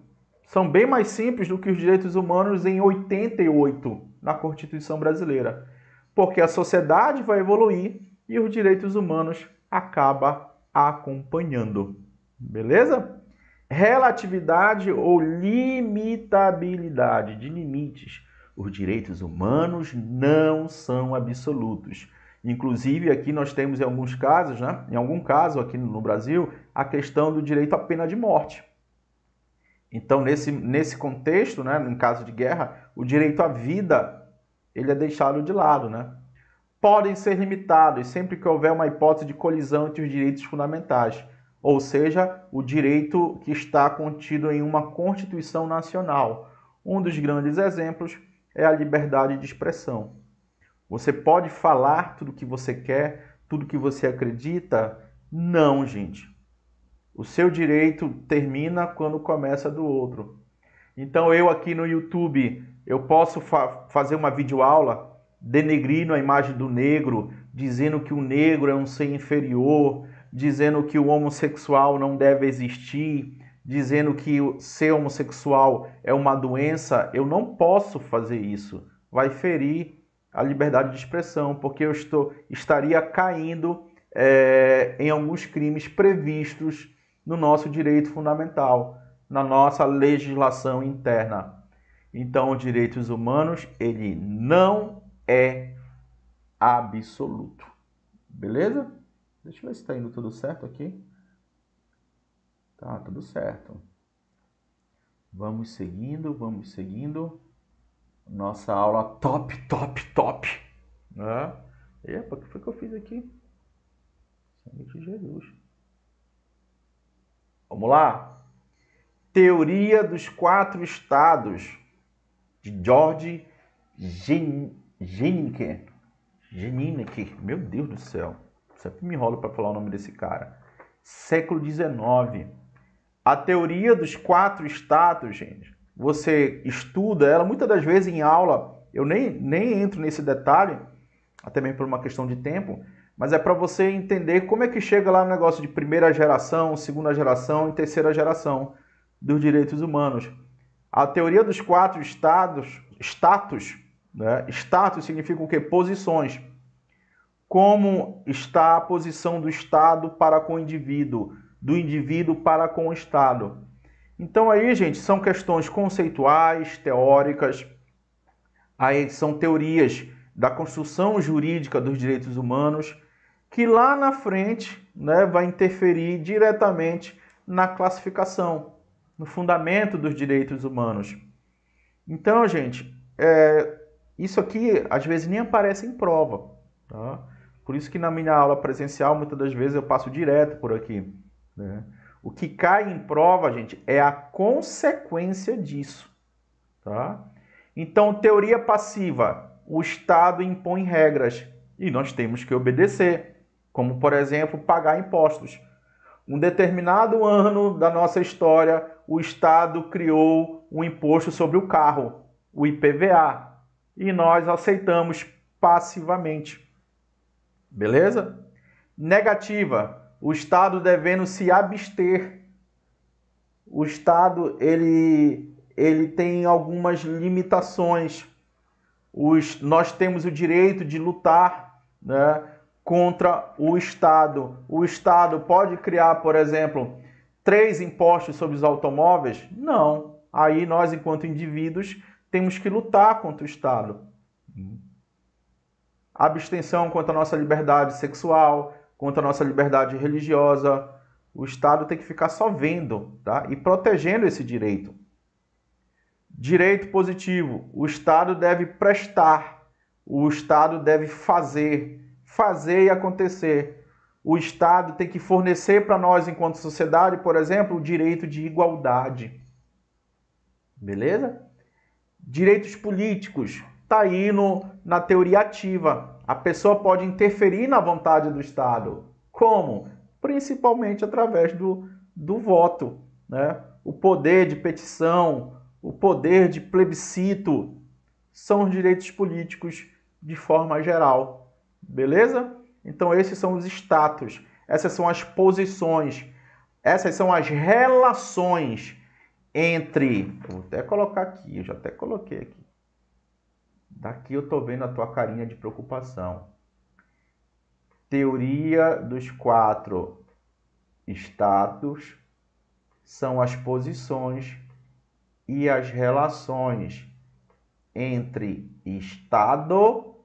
são bem mais simples do que os direitos humanos em 88 na Constituição brasileira, porque a sociedade vai evoluir e os direitos humanos acaba acompanhando. Beleza? relatividade ou limitabilidade de limites. Os direitos humanos não são absolutos. Inclusive, aqui nós temos em alguns casos, né, em algum caso aqui no Brasil, a questão do direito à pena de morte. Então, nesse, nesse contexto, né, em caso de guerra, o direito à vida ele é deixado de lado. Né? Podem ser limitados sempre que houver uma hipótese de colisão entre os direitos fundamentais ou seja, o direito que está contido em uma Constituição Nacional. Um dos grandes exemplos é a liberdade de expressão. Você pode falar tudo o que você quer, tudo que você acredita? Não, gente. O seu direito termina quando começa do outro. Então eu aqui no YouTube, eu posso fa fazer uma videoaula denegrindo a imagem do negro, dizendo que o negro é um ser inferior, dizendo que o homossexual não deve existir, dizendo que ser homossexual é uma doença, eu não posso fazer isso. Vai ferir a liberdade de expressão, porque eu estou, estaria caindo é, em alguns crimes previstos no nosso direito fundamental, na nossa legislação interna. Então, os direitos humanos, ele não é absoluto. Beleza? Deixa eu ver se está indo tudo certo aqui. Tá, tudo certo. Vamos seguindo, vamos seguindo. Nossa aula top, top, top. Né? Epa, o que foi que eu fiz aqui? Sangue Jesus. Vamos lá. Teoria dos quatro estados de George Gen Genicke. Geninke. Meu Deus do céu. Sempre me enrolo para falar o nome desse cara. Século XIX. A teoria dos quatro estados, gente, você estuda ela muitas das vezes em aula. Eu nem, nem entro nesse detalhe, até mesmo por uma questão de tempo, mas é para você entender como é que chega lá no negócio de primeira geração, segunda geração e terceira geração dos direitos humanos. A teoria dos quatro estados, status, né? status significa o quê? Posições como está a posição do Estado para com o indivíduo, do indivíduo para com o Estado. Então aí, gente, são questões conceituais, teóricas, aí são teorias da construção jurídica dos direitos humanos que lá na frente, né, vai interferir diretamente na classificação, no fundamento dos direitos humanos. Então, gente, é, isso aqui às vezes nem aparece em prova, tá? Por isso que na minha aula presencial, muitas das vezes eu passo direto por aqui. Né? O que cai em prova, gente, é a consequência disso. Tá? Então, teoria passiva. O Estado impõe regras e nós temos que obedecer, como, por exemplo, pagar impostos. Um determinado ano da nossa história, o Estado criou um imposto sobre o carro, o IPVA, e nós aceitamos passivamente. Beleza? Negativa, o Estado devendo se abster. O Estado, ele, ele tem algumas limitações. Os, nós temos o direito de lutar né, contra o Estado. O Estado pode criar, por exemplo, três impostos sobre os automóveis? Não. Aí nós, enquanto indivíduos, temos que lutar contra o Estado abstenção quanto à nossa liberdade sexual, quanto à nossa liberdade religiosa. O Estado tem que ficar só vendo tá? e protegendo esse direito. Direito positivo: o Estado deve prestar, o Estado deve fazer, fazer e acontecer. O Estado tem que fornecer para nós, enquanto sociedade, por exemplo, o direito de igualdade. Beleza? Direitos políticos está aí no, na teoria ativa. A pessoa pode interferir na vontade do Estado. Como? Principalmente através do, do voto. Né? O poder de petição, o poder de plebiscito são os direitos políticos de forma geral. Beleza? Então, esses são os status, essas são as posições, essas são as relações entre. Vou até colocar aqui, eu já até coloquei aqui. Daqui eu tô vendo a tua carinha de preocupação. Teoria dos quatro status são as posições e as relações entre estado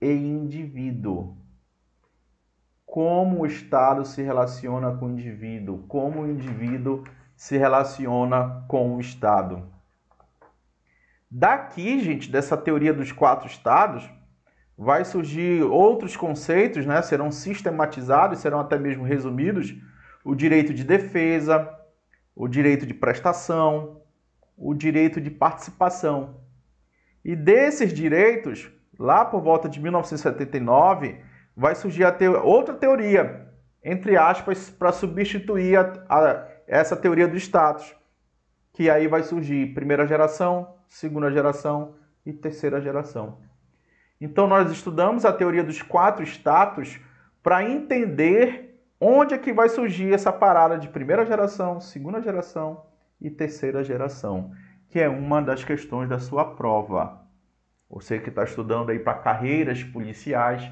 e indivíduo. Como o estado se relaciona com o indivíduo, como o indivíduo se relaciona com o estado. Daqui, gente, dessa teoria dos quatro estados, vai surgir outros conceitos, né? Serão sistematizados, serão até mesmo resumidos. O direito de defesa, o direito de prestação, o direito de participação. E desses direitos, lá por volta de 1979, vai surgir te outra teoria, entre aspas, para substituir a, a, essa teoria do status, que aí vai surgir primeira geração, segunda geração e terceira geração. Então nós estudamos a teoria dos quatro status para entender onde é que vai surgir essa parada de primeira geração, segunda geração e terceira geração, que é uma das questões da sua prova. Você que está estudando aí para carreiras policiais,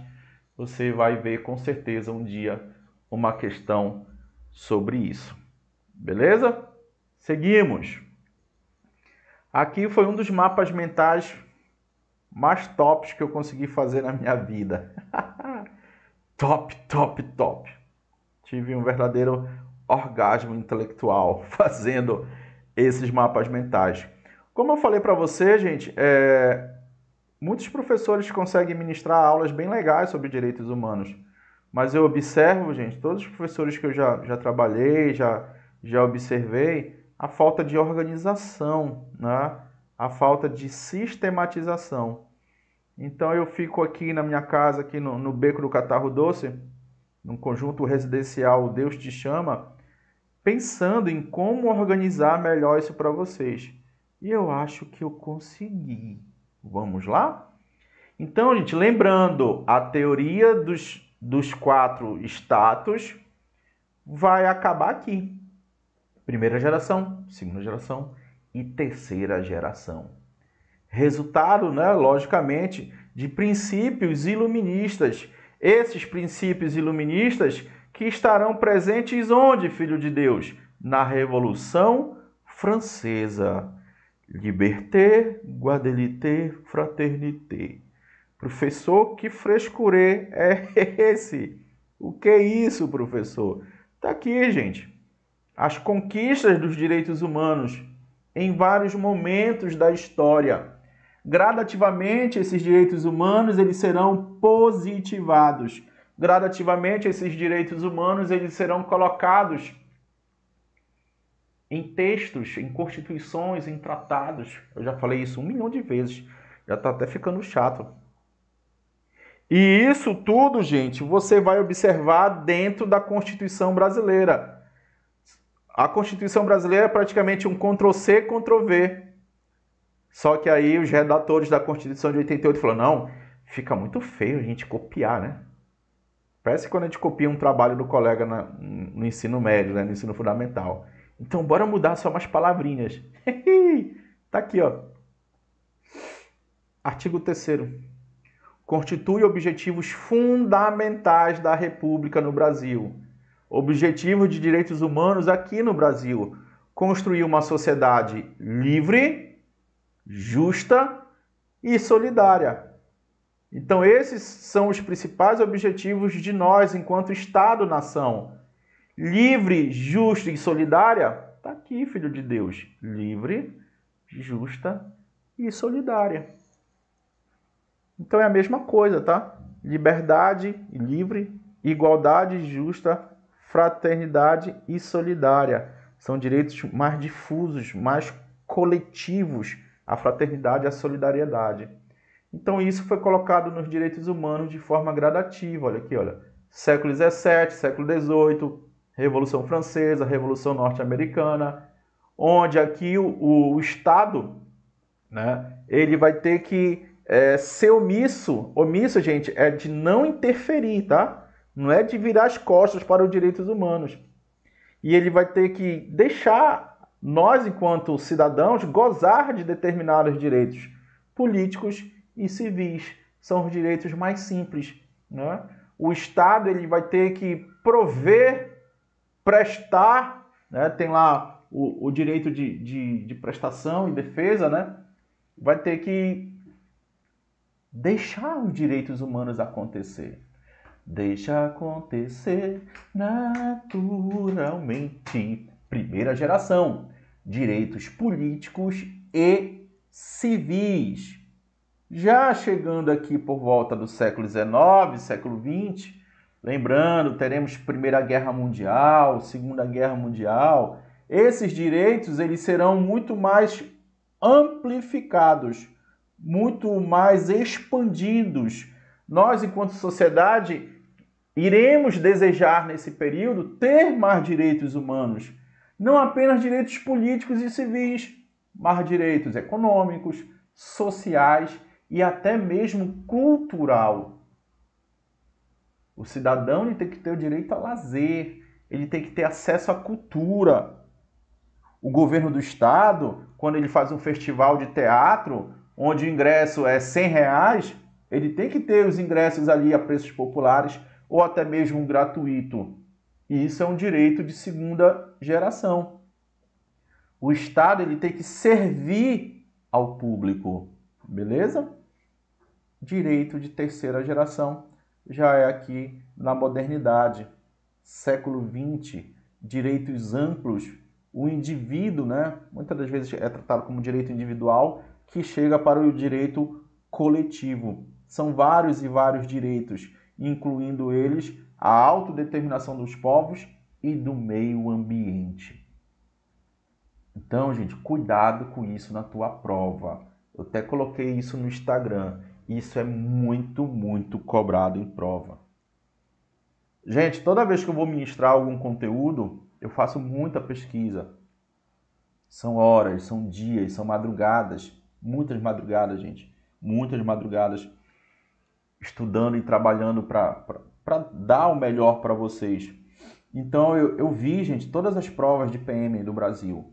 você vai ver com certeza um dia uma questão sobre isso. Beleza? Seguimos! Aqui foi um dos mapas mentais mais tops que eu consegui fazer na minha vida. top, top, top. Tive um verdadeiro orgasmo intelectual fazendo esses mapas mentais. Como eu falei para você, gente, é... muitos professores conseguem ministrar aulas bem legais sobre direitos humanos, mas eu observo, gente, todos os professores que eu já, já trabalhei, já, já observei, a falta de organização, né? a falta de sistematização. Então eu fico aqui na minha casa, aqui no, no Beco do Catarro Doce, num conjunto residencial Deus Te Chama, pensando em como organizar melhor isso para vocês. E eu acho que eu consegui. Vamos lá? Então, gente, lembrando, a teoria dos, dos quatro status vai acabar aqui primeira geração, segunda geração e terceira geração. Resultado, né, logicamente, de princípios iluministas. Esses princípios iluministas que estarão presentes onde, filho de Deus? Na Revolução Francesa. Liberté, Guadelité, Fraternité. Professor, que frescurê é esse? O que é isso, professor? Tá aqui, gente as conquistas dos direitos humanos em vários momentos da história. Gradativamente, esses direitos humanos eles serão positivados. Gradativamente, esses direitos humanos eles serão colocados em textos, em constituições, em tratados. Eu já falei isso um milhão de vezes. Já está até ficando chato. E isso tudo, gente, você vai observar dentro da Constituição brasileira a Constituição brasileira é praticamente um Ctrl+C, Ctrl+V. Só que aí os redatores da Constituição de 88 falaram, não, fica muito feio a gente copiar, né? Parece quando a gente copia um trabalho do colega na, no ensino médio, né? no ensino fundamental. Então, bora mudar só umas palavrinhas. tá aqui, ó. Artigo 3 Constitui objetivos fundamentais da República no Brasil Objetivo de Direitos Humanos aqui no Brasil: construir uma sociedade livre, justa e solidária. Então, esses são os principais objetivos de nós enquanto Estado-nação. Livre, justa e solidária? Está aqui, filho de Deus. Livre, justa e solidária. Então é a mesma coisa, tá? Liberdade livre, igualdade justa fraternidade e solidária. São direitos mais difusos, mais coletivos, a fraternidade e a solidariedade. Então isso foi colocado nos direitos humanos de forma gradativa. Olha aqui, olha, século XVII, século XVIII, Revolução Francesa, Revolução Norte-Americana, onde aqui o, o, o, Estado, né, ele vai ter que é, ser omisso. Omisso, gente, é de não interferir, tá? não é de virar as costas para os direitos humanos. E ele vai ter que deixar nós, enquanto cidadãos, gozar de determinados direitos políticos e civis. São os direitos mais simples. Né? O Estado ele vai ter que prover, prestar, né? tem lá o, o direito de, de, de prestação e defesa, né? vai ter que deixar os direitos humanos acontecer. Deixa acontecer naturalmente. Primeira geração, direitos políticos e civis. Já chegando aqui por volta do século XIX, século XX, lembrando, teremos Primeira Guerra Mundial, Segunda Guerra Mundial. Esses direitos eles serão muito mais amplificados, muito mais expandidos. Nós, enquanto sociedade, iremos desejar nesse período ter mais direitos humanos, não apenas direitos políticos e civis, mas direitos econômicos, sociais e até mesmo cultural. O cidadão tem que ter o direito a lazer, ele tem que ter acesso à cultura. O governo do estado, quando ele faz um festival de teatro, onde o ingresso é 100 reais, ele tem que ter os ingressos ali a preços populares ou até mesmo gratuito. E isso é um direito de segunda geração. O Estado ele tem que servir ao público, beleza? Direito de terceira geração já é aqui na modernidade, século XX, direitos amplos. O indivíduo, né, muitas das vezes é tratado como direito individual, que chega para o direito coletivo. São vários e vários direitos incluindo eles a autodeterminação dos povos e do meio ambiente. Então, gente, cuidado com isso na tua prova. Eu até coloquei isso no Instagram. Isso é muito, muito cobrado em prova. Gente, toda vez que eu vou ministrar algum conteúdo, eu faço muita pesquisa. São horas, são dias, são madrugadas, muitas madrugadas, gente, muitas madrugadas estudando e trabalhando para dar o melhor para vocês. Então eu, eu vi, gente, todas as provas de PM do Brasil.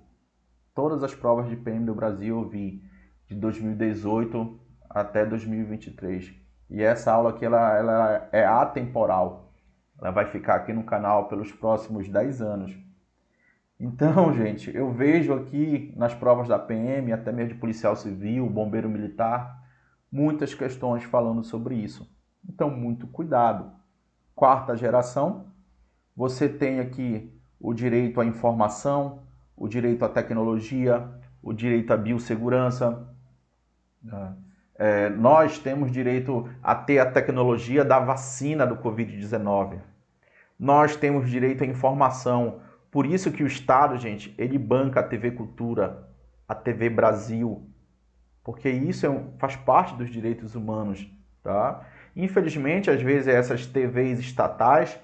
Todas as provas de PM do Brasil eu vi de 2018 até 2023. E essa aula aqui ela, ela é atemporal. Ela vai ficar aqui no canal pelos próximos 10 anos. Então, gente, eu vejo aqui nas provas da PM, até mesmo de policial civil, bombeiro militar, muitas questões falando sobre isso. Então, muito cuidado. Quarta geração, você tem aqui o direito à informação, o direito à tecnologia, o direito à biossegurança. É, é nós temos direito a ter a tecnologia da vacina do Covid-19. Nós temos direito à informação. Por isso que o Estado, gente, ele banca a TV Cultura, a TV Brasil, porque isso é um, faz parte dos direitos humanos, tá? Infelizmente, às vezes essas TVs estatais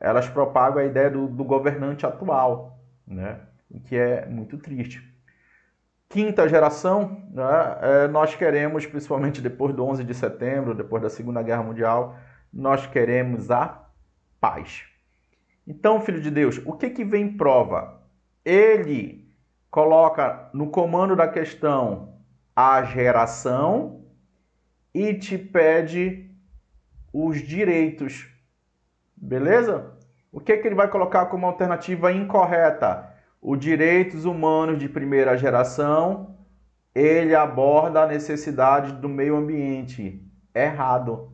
elas propagam a ideia do, do governante atual, né? O que é muito triste. Quinta geração, né? É, nós queremos, principalmente depois do 11 de setembro, depois da Segunda Guerra Mundial, nós queremos a paz. Então, filho de Deus, o que que vem em prova? Ele coloca no comando da questão a geração e te pede os direitos. Beleza? O que, é que ele vai colocar como alternativa incorreta? Os direitos humanos de primeira geração, ele aborda a necessidade do meio ambiente. Errado.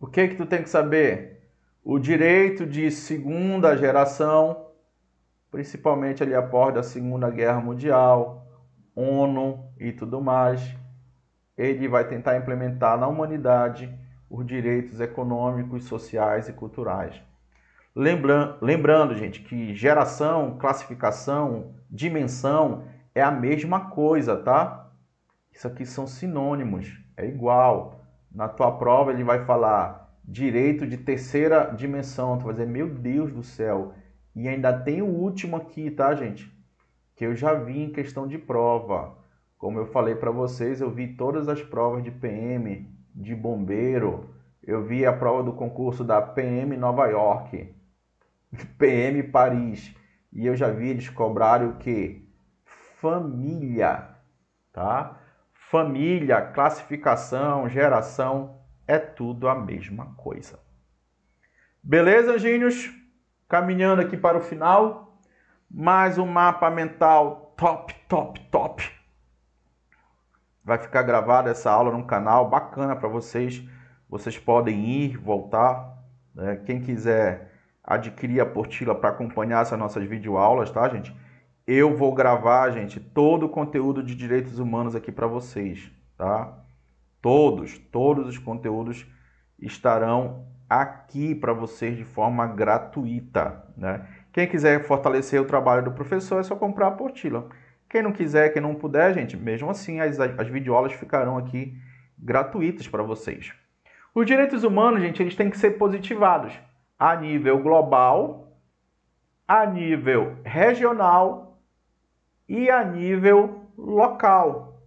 O que é que tu tem que saber? O direito de segunda geração, principalmente ali após a Segunda Guerra Mundial, ONU e tudo mais. Ele vai tentar implementar na humanidade os direitos econômicos, sociais e culturais. Lembra lembrando, gente, que geração, classificação, dimensão é a mesma coisa, tá? Isso aqui são sinônimos, é igual. Na tua prova ele vai falar direito de terceira dimensão, tu vai dizer, meu Deus do céu. E ainda tem o último aqui, tá, gente? que eu já vi em questão de prova. Como eu falei para vocês, eu vi todas as provas de PM, de bombeiro, eu vi a prova do concurso da PM Nova York, PM Paris, e eu já vi eles cobrarem o que? Família, tá? Família, classificação, geração, é tudo a mesma coisa. Beleza, Gênios? Caminhando aqui para o final mais um mapa mental top, top, top. Vai ficar gravada essa aula no canal, bacana para vocês. Vocês podem ir, voltar. Né? Quem quiser adquirir a portilha para acompanhar essas nossas videoaulas, tá, gente? Eu vou gravar, gente, todo o conteúdo de direitos humanos aqui para vocês, tá? Todos, todos os conteúdos estarão aqui para vocês de forma gratuita, né? Quem quiser fortalecer o trabalho do professor é só comprar a Portila. Quem não quiser, quem não puder, gente, mesmo assim as, as videoaulas ficarão aqui gratuitas para vocês. Os direitos humanos, gente, eles têm que ser positivados a nível global, a nível regional e a nível local.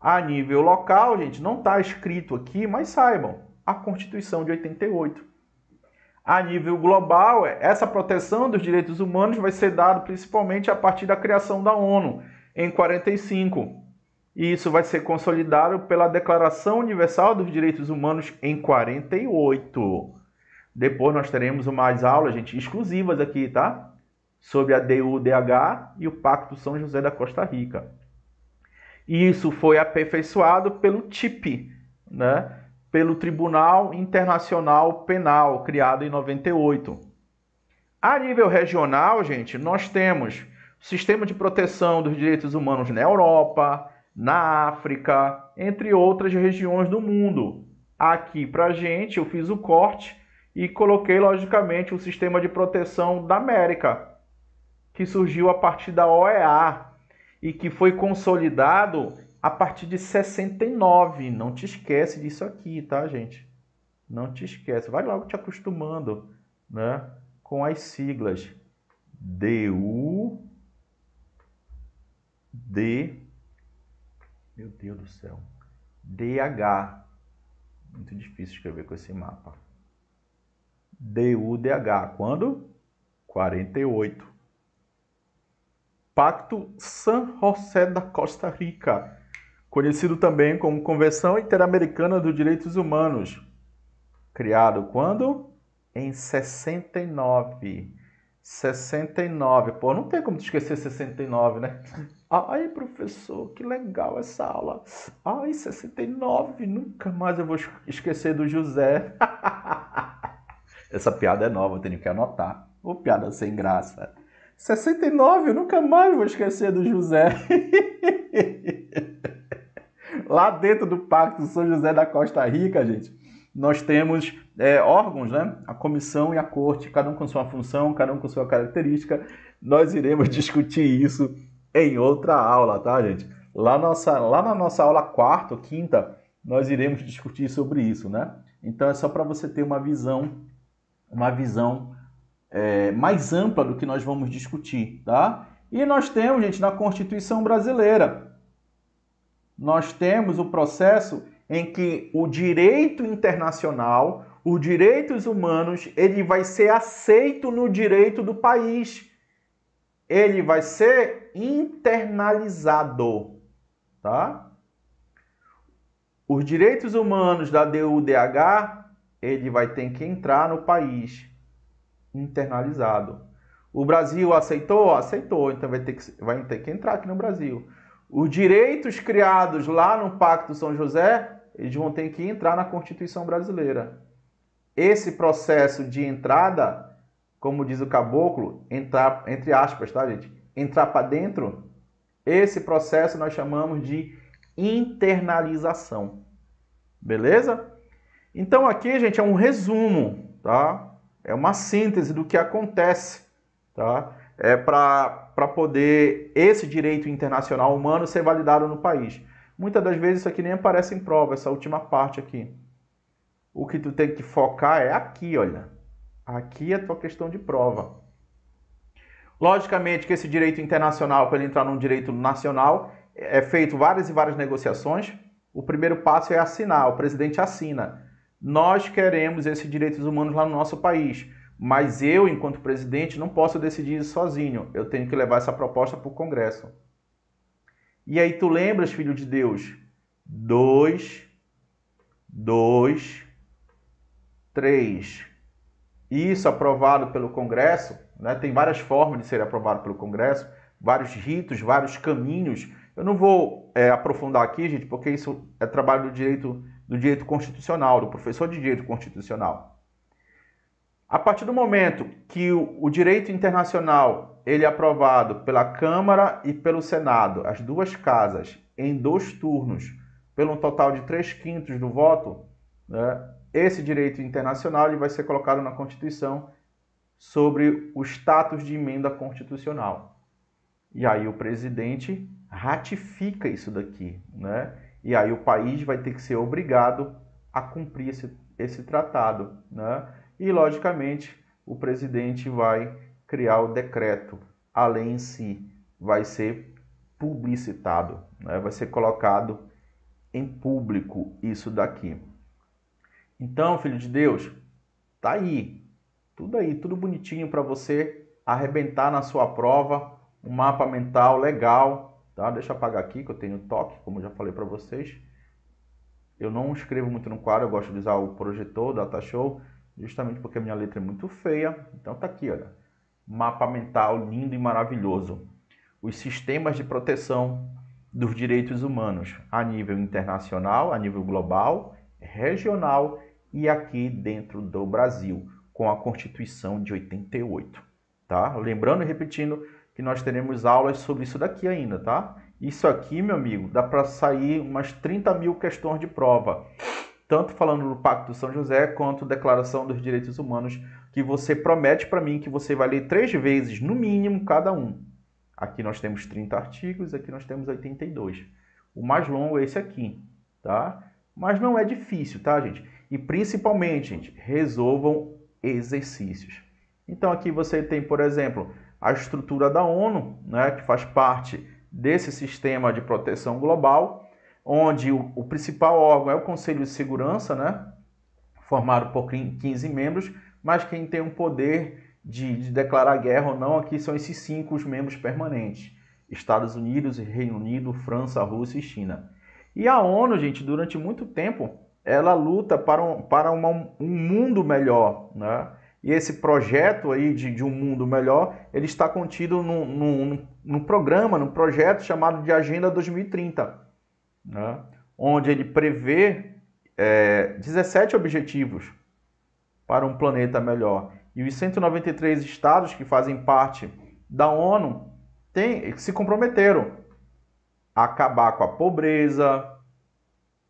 A nível local, gente, não está escrito aqui, mas saibam, a Constituição de 88 a nível global, é, essa proteção dos direitos humanos vai ser dada principalmente a partir da criação da ONU, em 45. E isso vai ser consolidado pela Declaração Universal dos Direitos Humanos, em 48. Depois nós teremos mais aulas, gente, exclusivas aqui, tá? Sobre a DUDH e o Pacto São José da Costa Rica. E isso foi aperfeiçoado pelo TIP, né? pelo Tribunal Internacional Penal, criado em 98. A nível regional, gente, nós temos o sistema de proteção dos direitos humanos na Europa, na África, entre outras regiões do mundo. Aqui para gente, eu fiz o corte e coloquei, logicamente, o sistema de proteção da América, que surgiu a partir da OEA e que foi consolidado a partir de 69. Não te esquece disso aqui, tá, gente? Não te esquece. Vai logo te acostumando né, com as siglas DU, D, meu Deus do céu, DH. Muito difícil escrever com esse mapa. DUDH. Quando? 48. Pacto San José da Costa Rica conhecido também como Convenção Interamericana dos Direitos Humanos, criado quando? Em 69. 69. Pô, não tem como te esquecer 69, né? Ai, professor, que legal essa aula. Ai, 69, nunca mais eu vou esquecer do José. essa piada é nova, eu tenho que anotar. Ô, piada sem graça. 69, eu nunca mais vou esquecer do José. Lá dentro do Pacto São José da Costa Rica, gente, nós temos é, órgãos, né? A comissão e a corte, cada um com sua função, cada um com sua característica. Nós iremos discutir isso em outra aula, tá, gente? Lá, nossa, lá na nossa aula quarta ou quinta, nós iremos discutir sobre isso, né? Então é só para você ter uma visão, uma visão é, mais ampla do que nós vamos discutir, tá? E nós temos, gente, na Constituição Brasileira, nós temos o processo em que o direito internacional, os direitos humanos, ele vai ser aceito no direito do país. Ele vai ser internalizado, tá? Os direitos humanos da DUDH, ele vai ter que entrar no país internalizado. O Brasil aceitou? Aceitou, então vai ter que, vai ter que entrar aqui no Brasil. Os direitos criados lá no Pacto São José, eles vão ter que entrar na Constituição brasileira. Esse processo de entrada, como diz o caboclo, entrar, entre aspas, tá, gente? Entrar para dentro, esse processo nós chamamos de internalização. Beleza? Então aqui, gente, é um resumo, tá? É uma síntese do que acontece, tá? é, para poder esse direito internacional humano ser validado no país. Muitas das vezes isso aqui nem aparece em prova, essa última parte aqui. O que tu tem que focar é aqui, olha. Aqui é a tua questão de prova. Logicamente que esse direito internacional, para ele entrar num direito nacional, é feito várias e várias negociações. O primeiro passo é assinar, o presidente assina. Nós queremos esses direitos humanos lá no nosso país. Mas eu, enquanto presidente, não posso decidir isso sozinho. Eu tenho que levar essa proposta para o Congresso. E aí tu lembras, filho de Deus? Dois, dois, três. Isso aprovado pelo Congresso, né? tem várias formas de ser aprovado pelo Congresso, vários ritos, vários caminhos. Eu não vou é, aprofundar aqui, gente, porque isso é trabalho do direito, do direito constitucional, do professor de direito constitucional. A partir do momento que o, direito internacional ele é aprovado pela Câmara e pelo Senado, as duas casas, em dois turnos, pelo total de três quintos do voto, né, esse direito internacional ele vai ser colocado na Constituição sobre o status de emenda constitucional. E aí o presidente ratifica isso daqui, né? E aí o país vai ter que ser obrigado a cumprir esse, esse tratado, né? E, logicamente, o presidente vai criar o decreto. A lei em si vai ser publicitado, né? vai ser colocado em público isso daqui. Então, filho de Deus, tá aí, tudo aí, tudo bonitinho para você arrebentar na sua prova, um mapa mental legal, tá? Deixa eu apagar aqui que eu tenho toque, como já falei para vocês. Eu não escrevo muito no quadro, eu gosto de usar o projetor, o datashow, justamente porque a minha letra é muito feia. Então tá aqui, olha. Mapa mental lindo e maravilhoso. Os sistemas de proteção dos direitos humanos a nível internacional, a nível global, regional e aqui dentro do Brasil, com a Constituição de 88, tá? Lembrando e repetindo que nós teremos aulas sobre isso daqui ainda, tá? Isso aqui, meu amigo, dá para sair umas 30 mil questões de prova tanto falando do Pacto São José quanto Declaração dos Direitos Humanos, que você promete para mim que você vai ler três vezes, no mínimo, cada um. Aqui nós temos 30 artigos, aqui nós temos 82. O mais longo é esse aqui, tá? Mas não é difícil, tá, gente? E principalmente, gente, resolvam exercícios. Então aqui você tem, por exemplo, a estrutura da ONU, né, que faz parte desse sistema de proteção global, onde o, o principal órgão é o Conselho de Segurança, né? formado por 15 membros, mas quem tem o poder de, de declarar guerra ou não aqui são esses cinco os membros permanentes. Estados Unidos, Reino Unido, França, Rússia e China. E a ONU, gente, durante muito tempo, ela luta para um, para uma, um mundo melhor, né? E esse projeto aí de, de um mundo melhor, ele está contido num, num, num programa, num projeto chamado de Agenda 2030 né, onde ele prevê é, 17 objetivos para um planeta melhor. E os 193 estados que fazem parte da ONU têm, se comprometeram a acabar com a pobreza,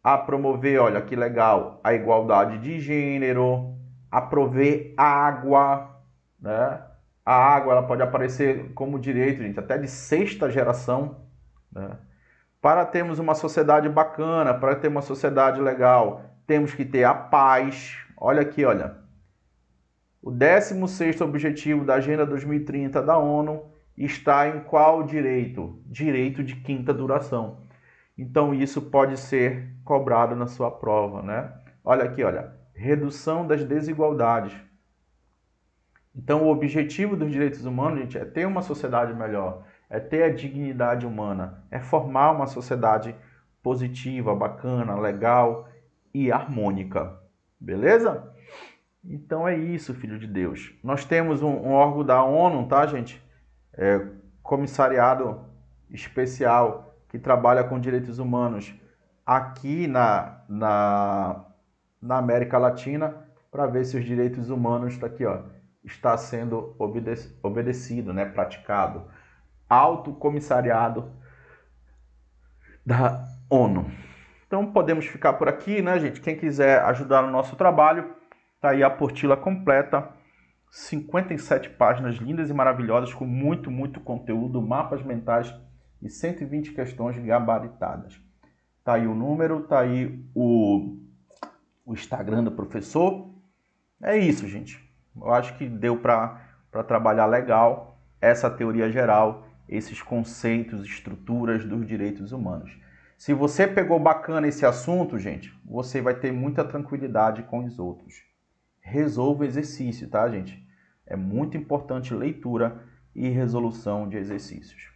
a promover, olha que legal, a igualdade de gênero, a prover água, né? A água ela pode aparecer como direito, gente, até de sexta geração, né? Para termos uma sociedade bacana, para ter uma sociedade legal, temos que ter a paz. Olha aqui, olha. O 16º objetivo da Agenda 2030 da ONU está em qual direito? Direito de quinta duração. Então isso pode ser cobrado na sua prova, né? Olha aqui, olha, redução das desigualdades. Então o objetivo dos direitos humanos, gente, é ter uma sociedade melhor é ter a dignidade humana, é formar uma sociedade positiva, bacana, legal e harmônica. Beleza? Então é isso, filho de Deus. Nós temos um, um órgão da ONU, tá, gente? É, comissariado especial que trabalha com direitos humanos aqui na, na, na América Latina para ver se os direitos humanos está aqui, ó, está sendo obede obedecido, né, praticado alto comissariado da ONU. Então podemos ficar por aqui, né, gente? Quem quiser ajudar no nosso trabalho, tá aí a apostila completa, 57 páginas lindas e maravilhosas com muito, muito conteúdo, mapas mentais e 120 questões gabaritadas. Tá aí o número, tá aí o, o Instagram do professor. É isso, gente. Eu acho que deu para trabalhar legal essa teoria geral esses conceitos, estruturas dos direitos humanos. Se você pegou bacana esse assunto, gente, você vai ter muita tranquilidade com os outros. Resolva o exercício, tá, gente? É muito importante leitura e resolução de exercícios.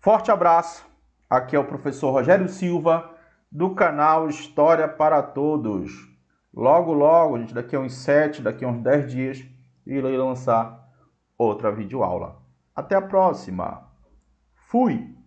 Forte abraço. Aqui é o professor Rogério Silva do canal História para Todos. Logo, logo, gente, daqui a uns 7, daqui a uns 10 dias, irei lançar outra videoaula. Até a próxima! Fui!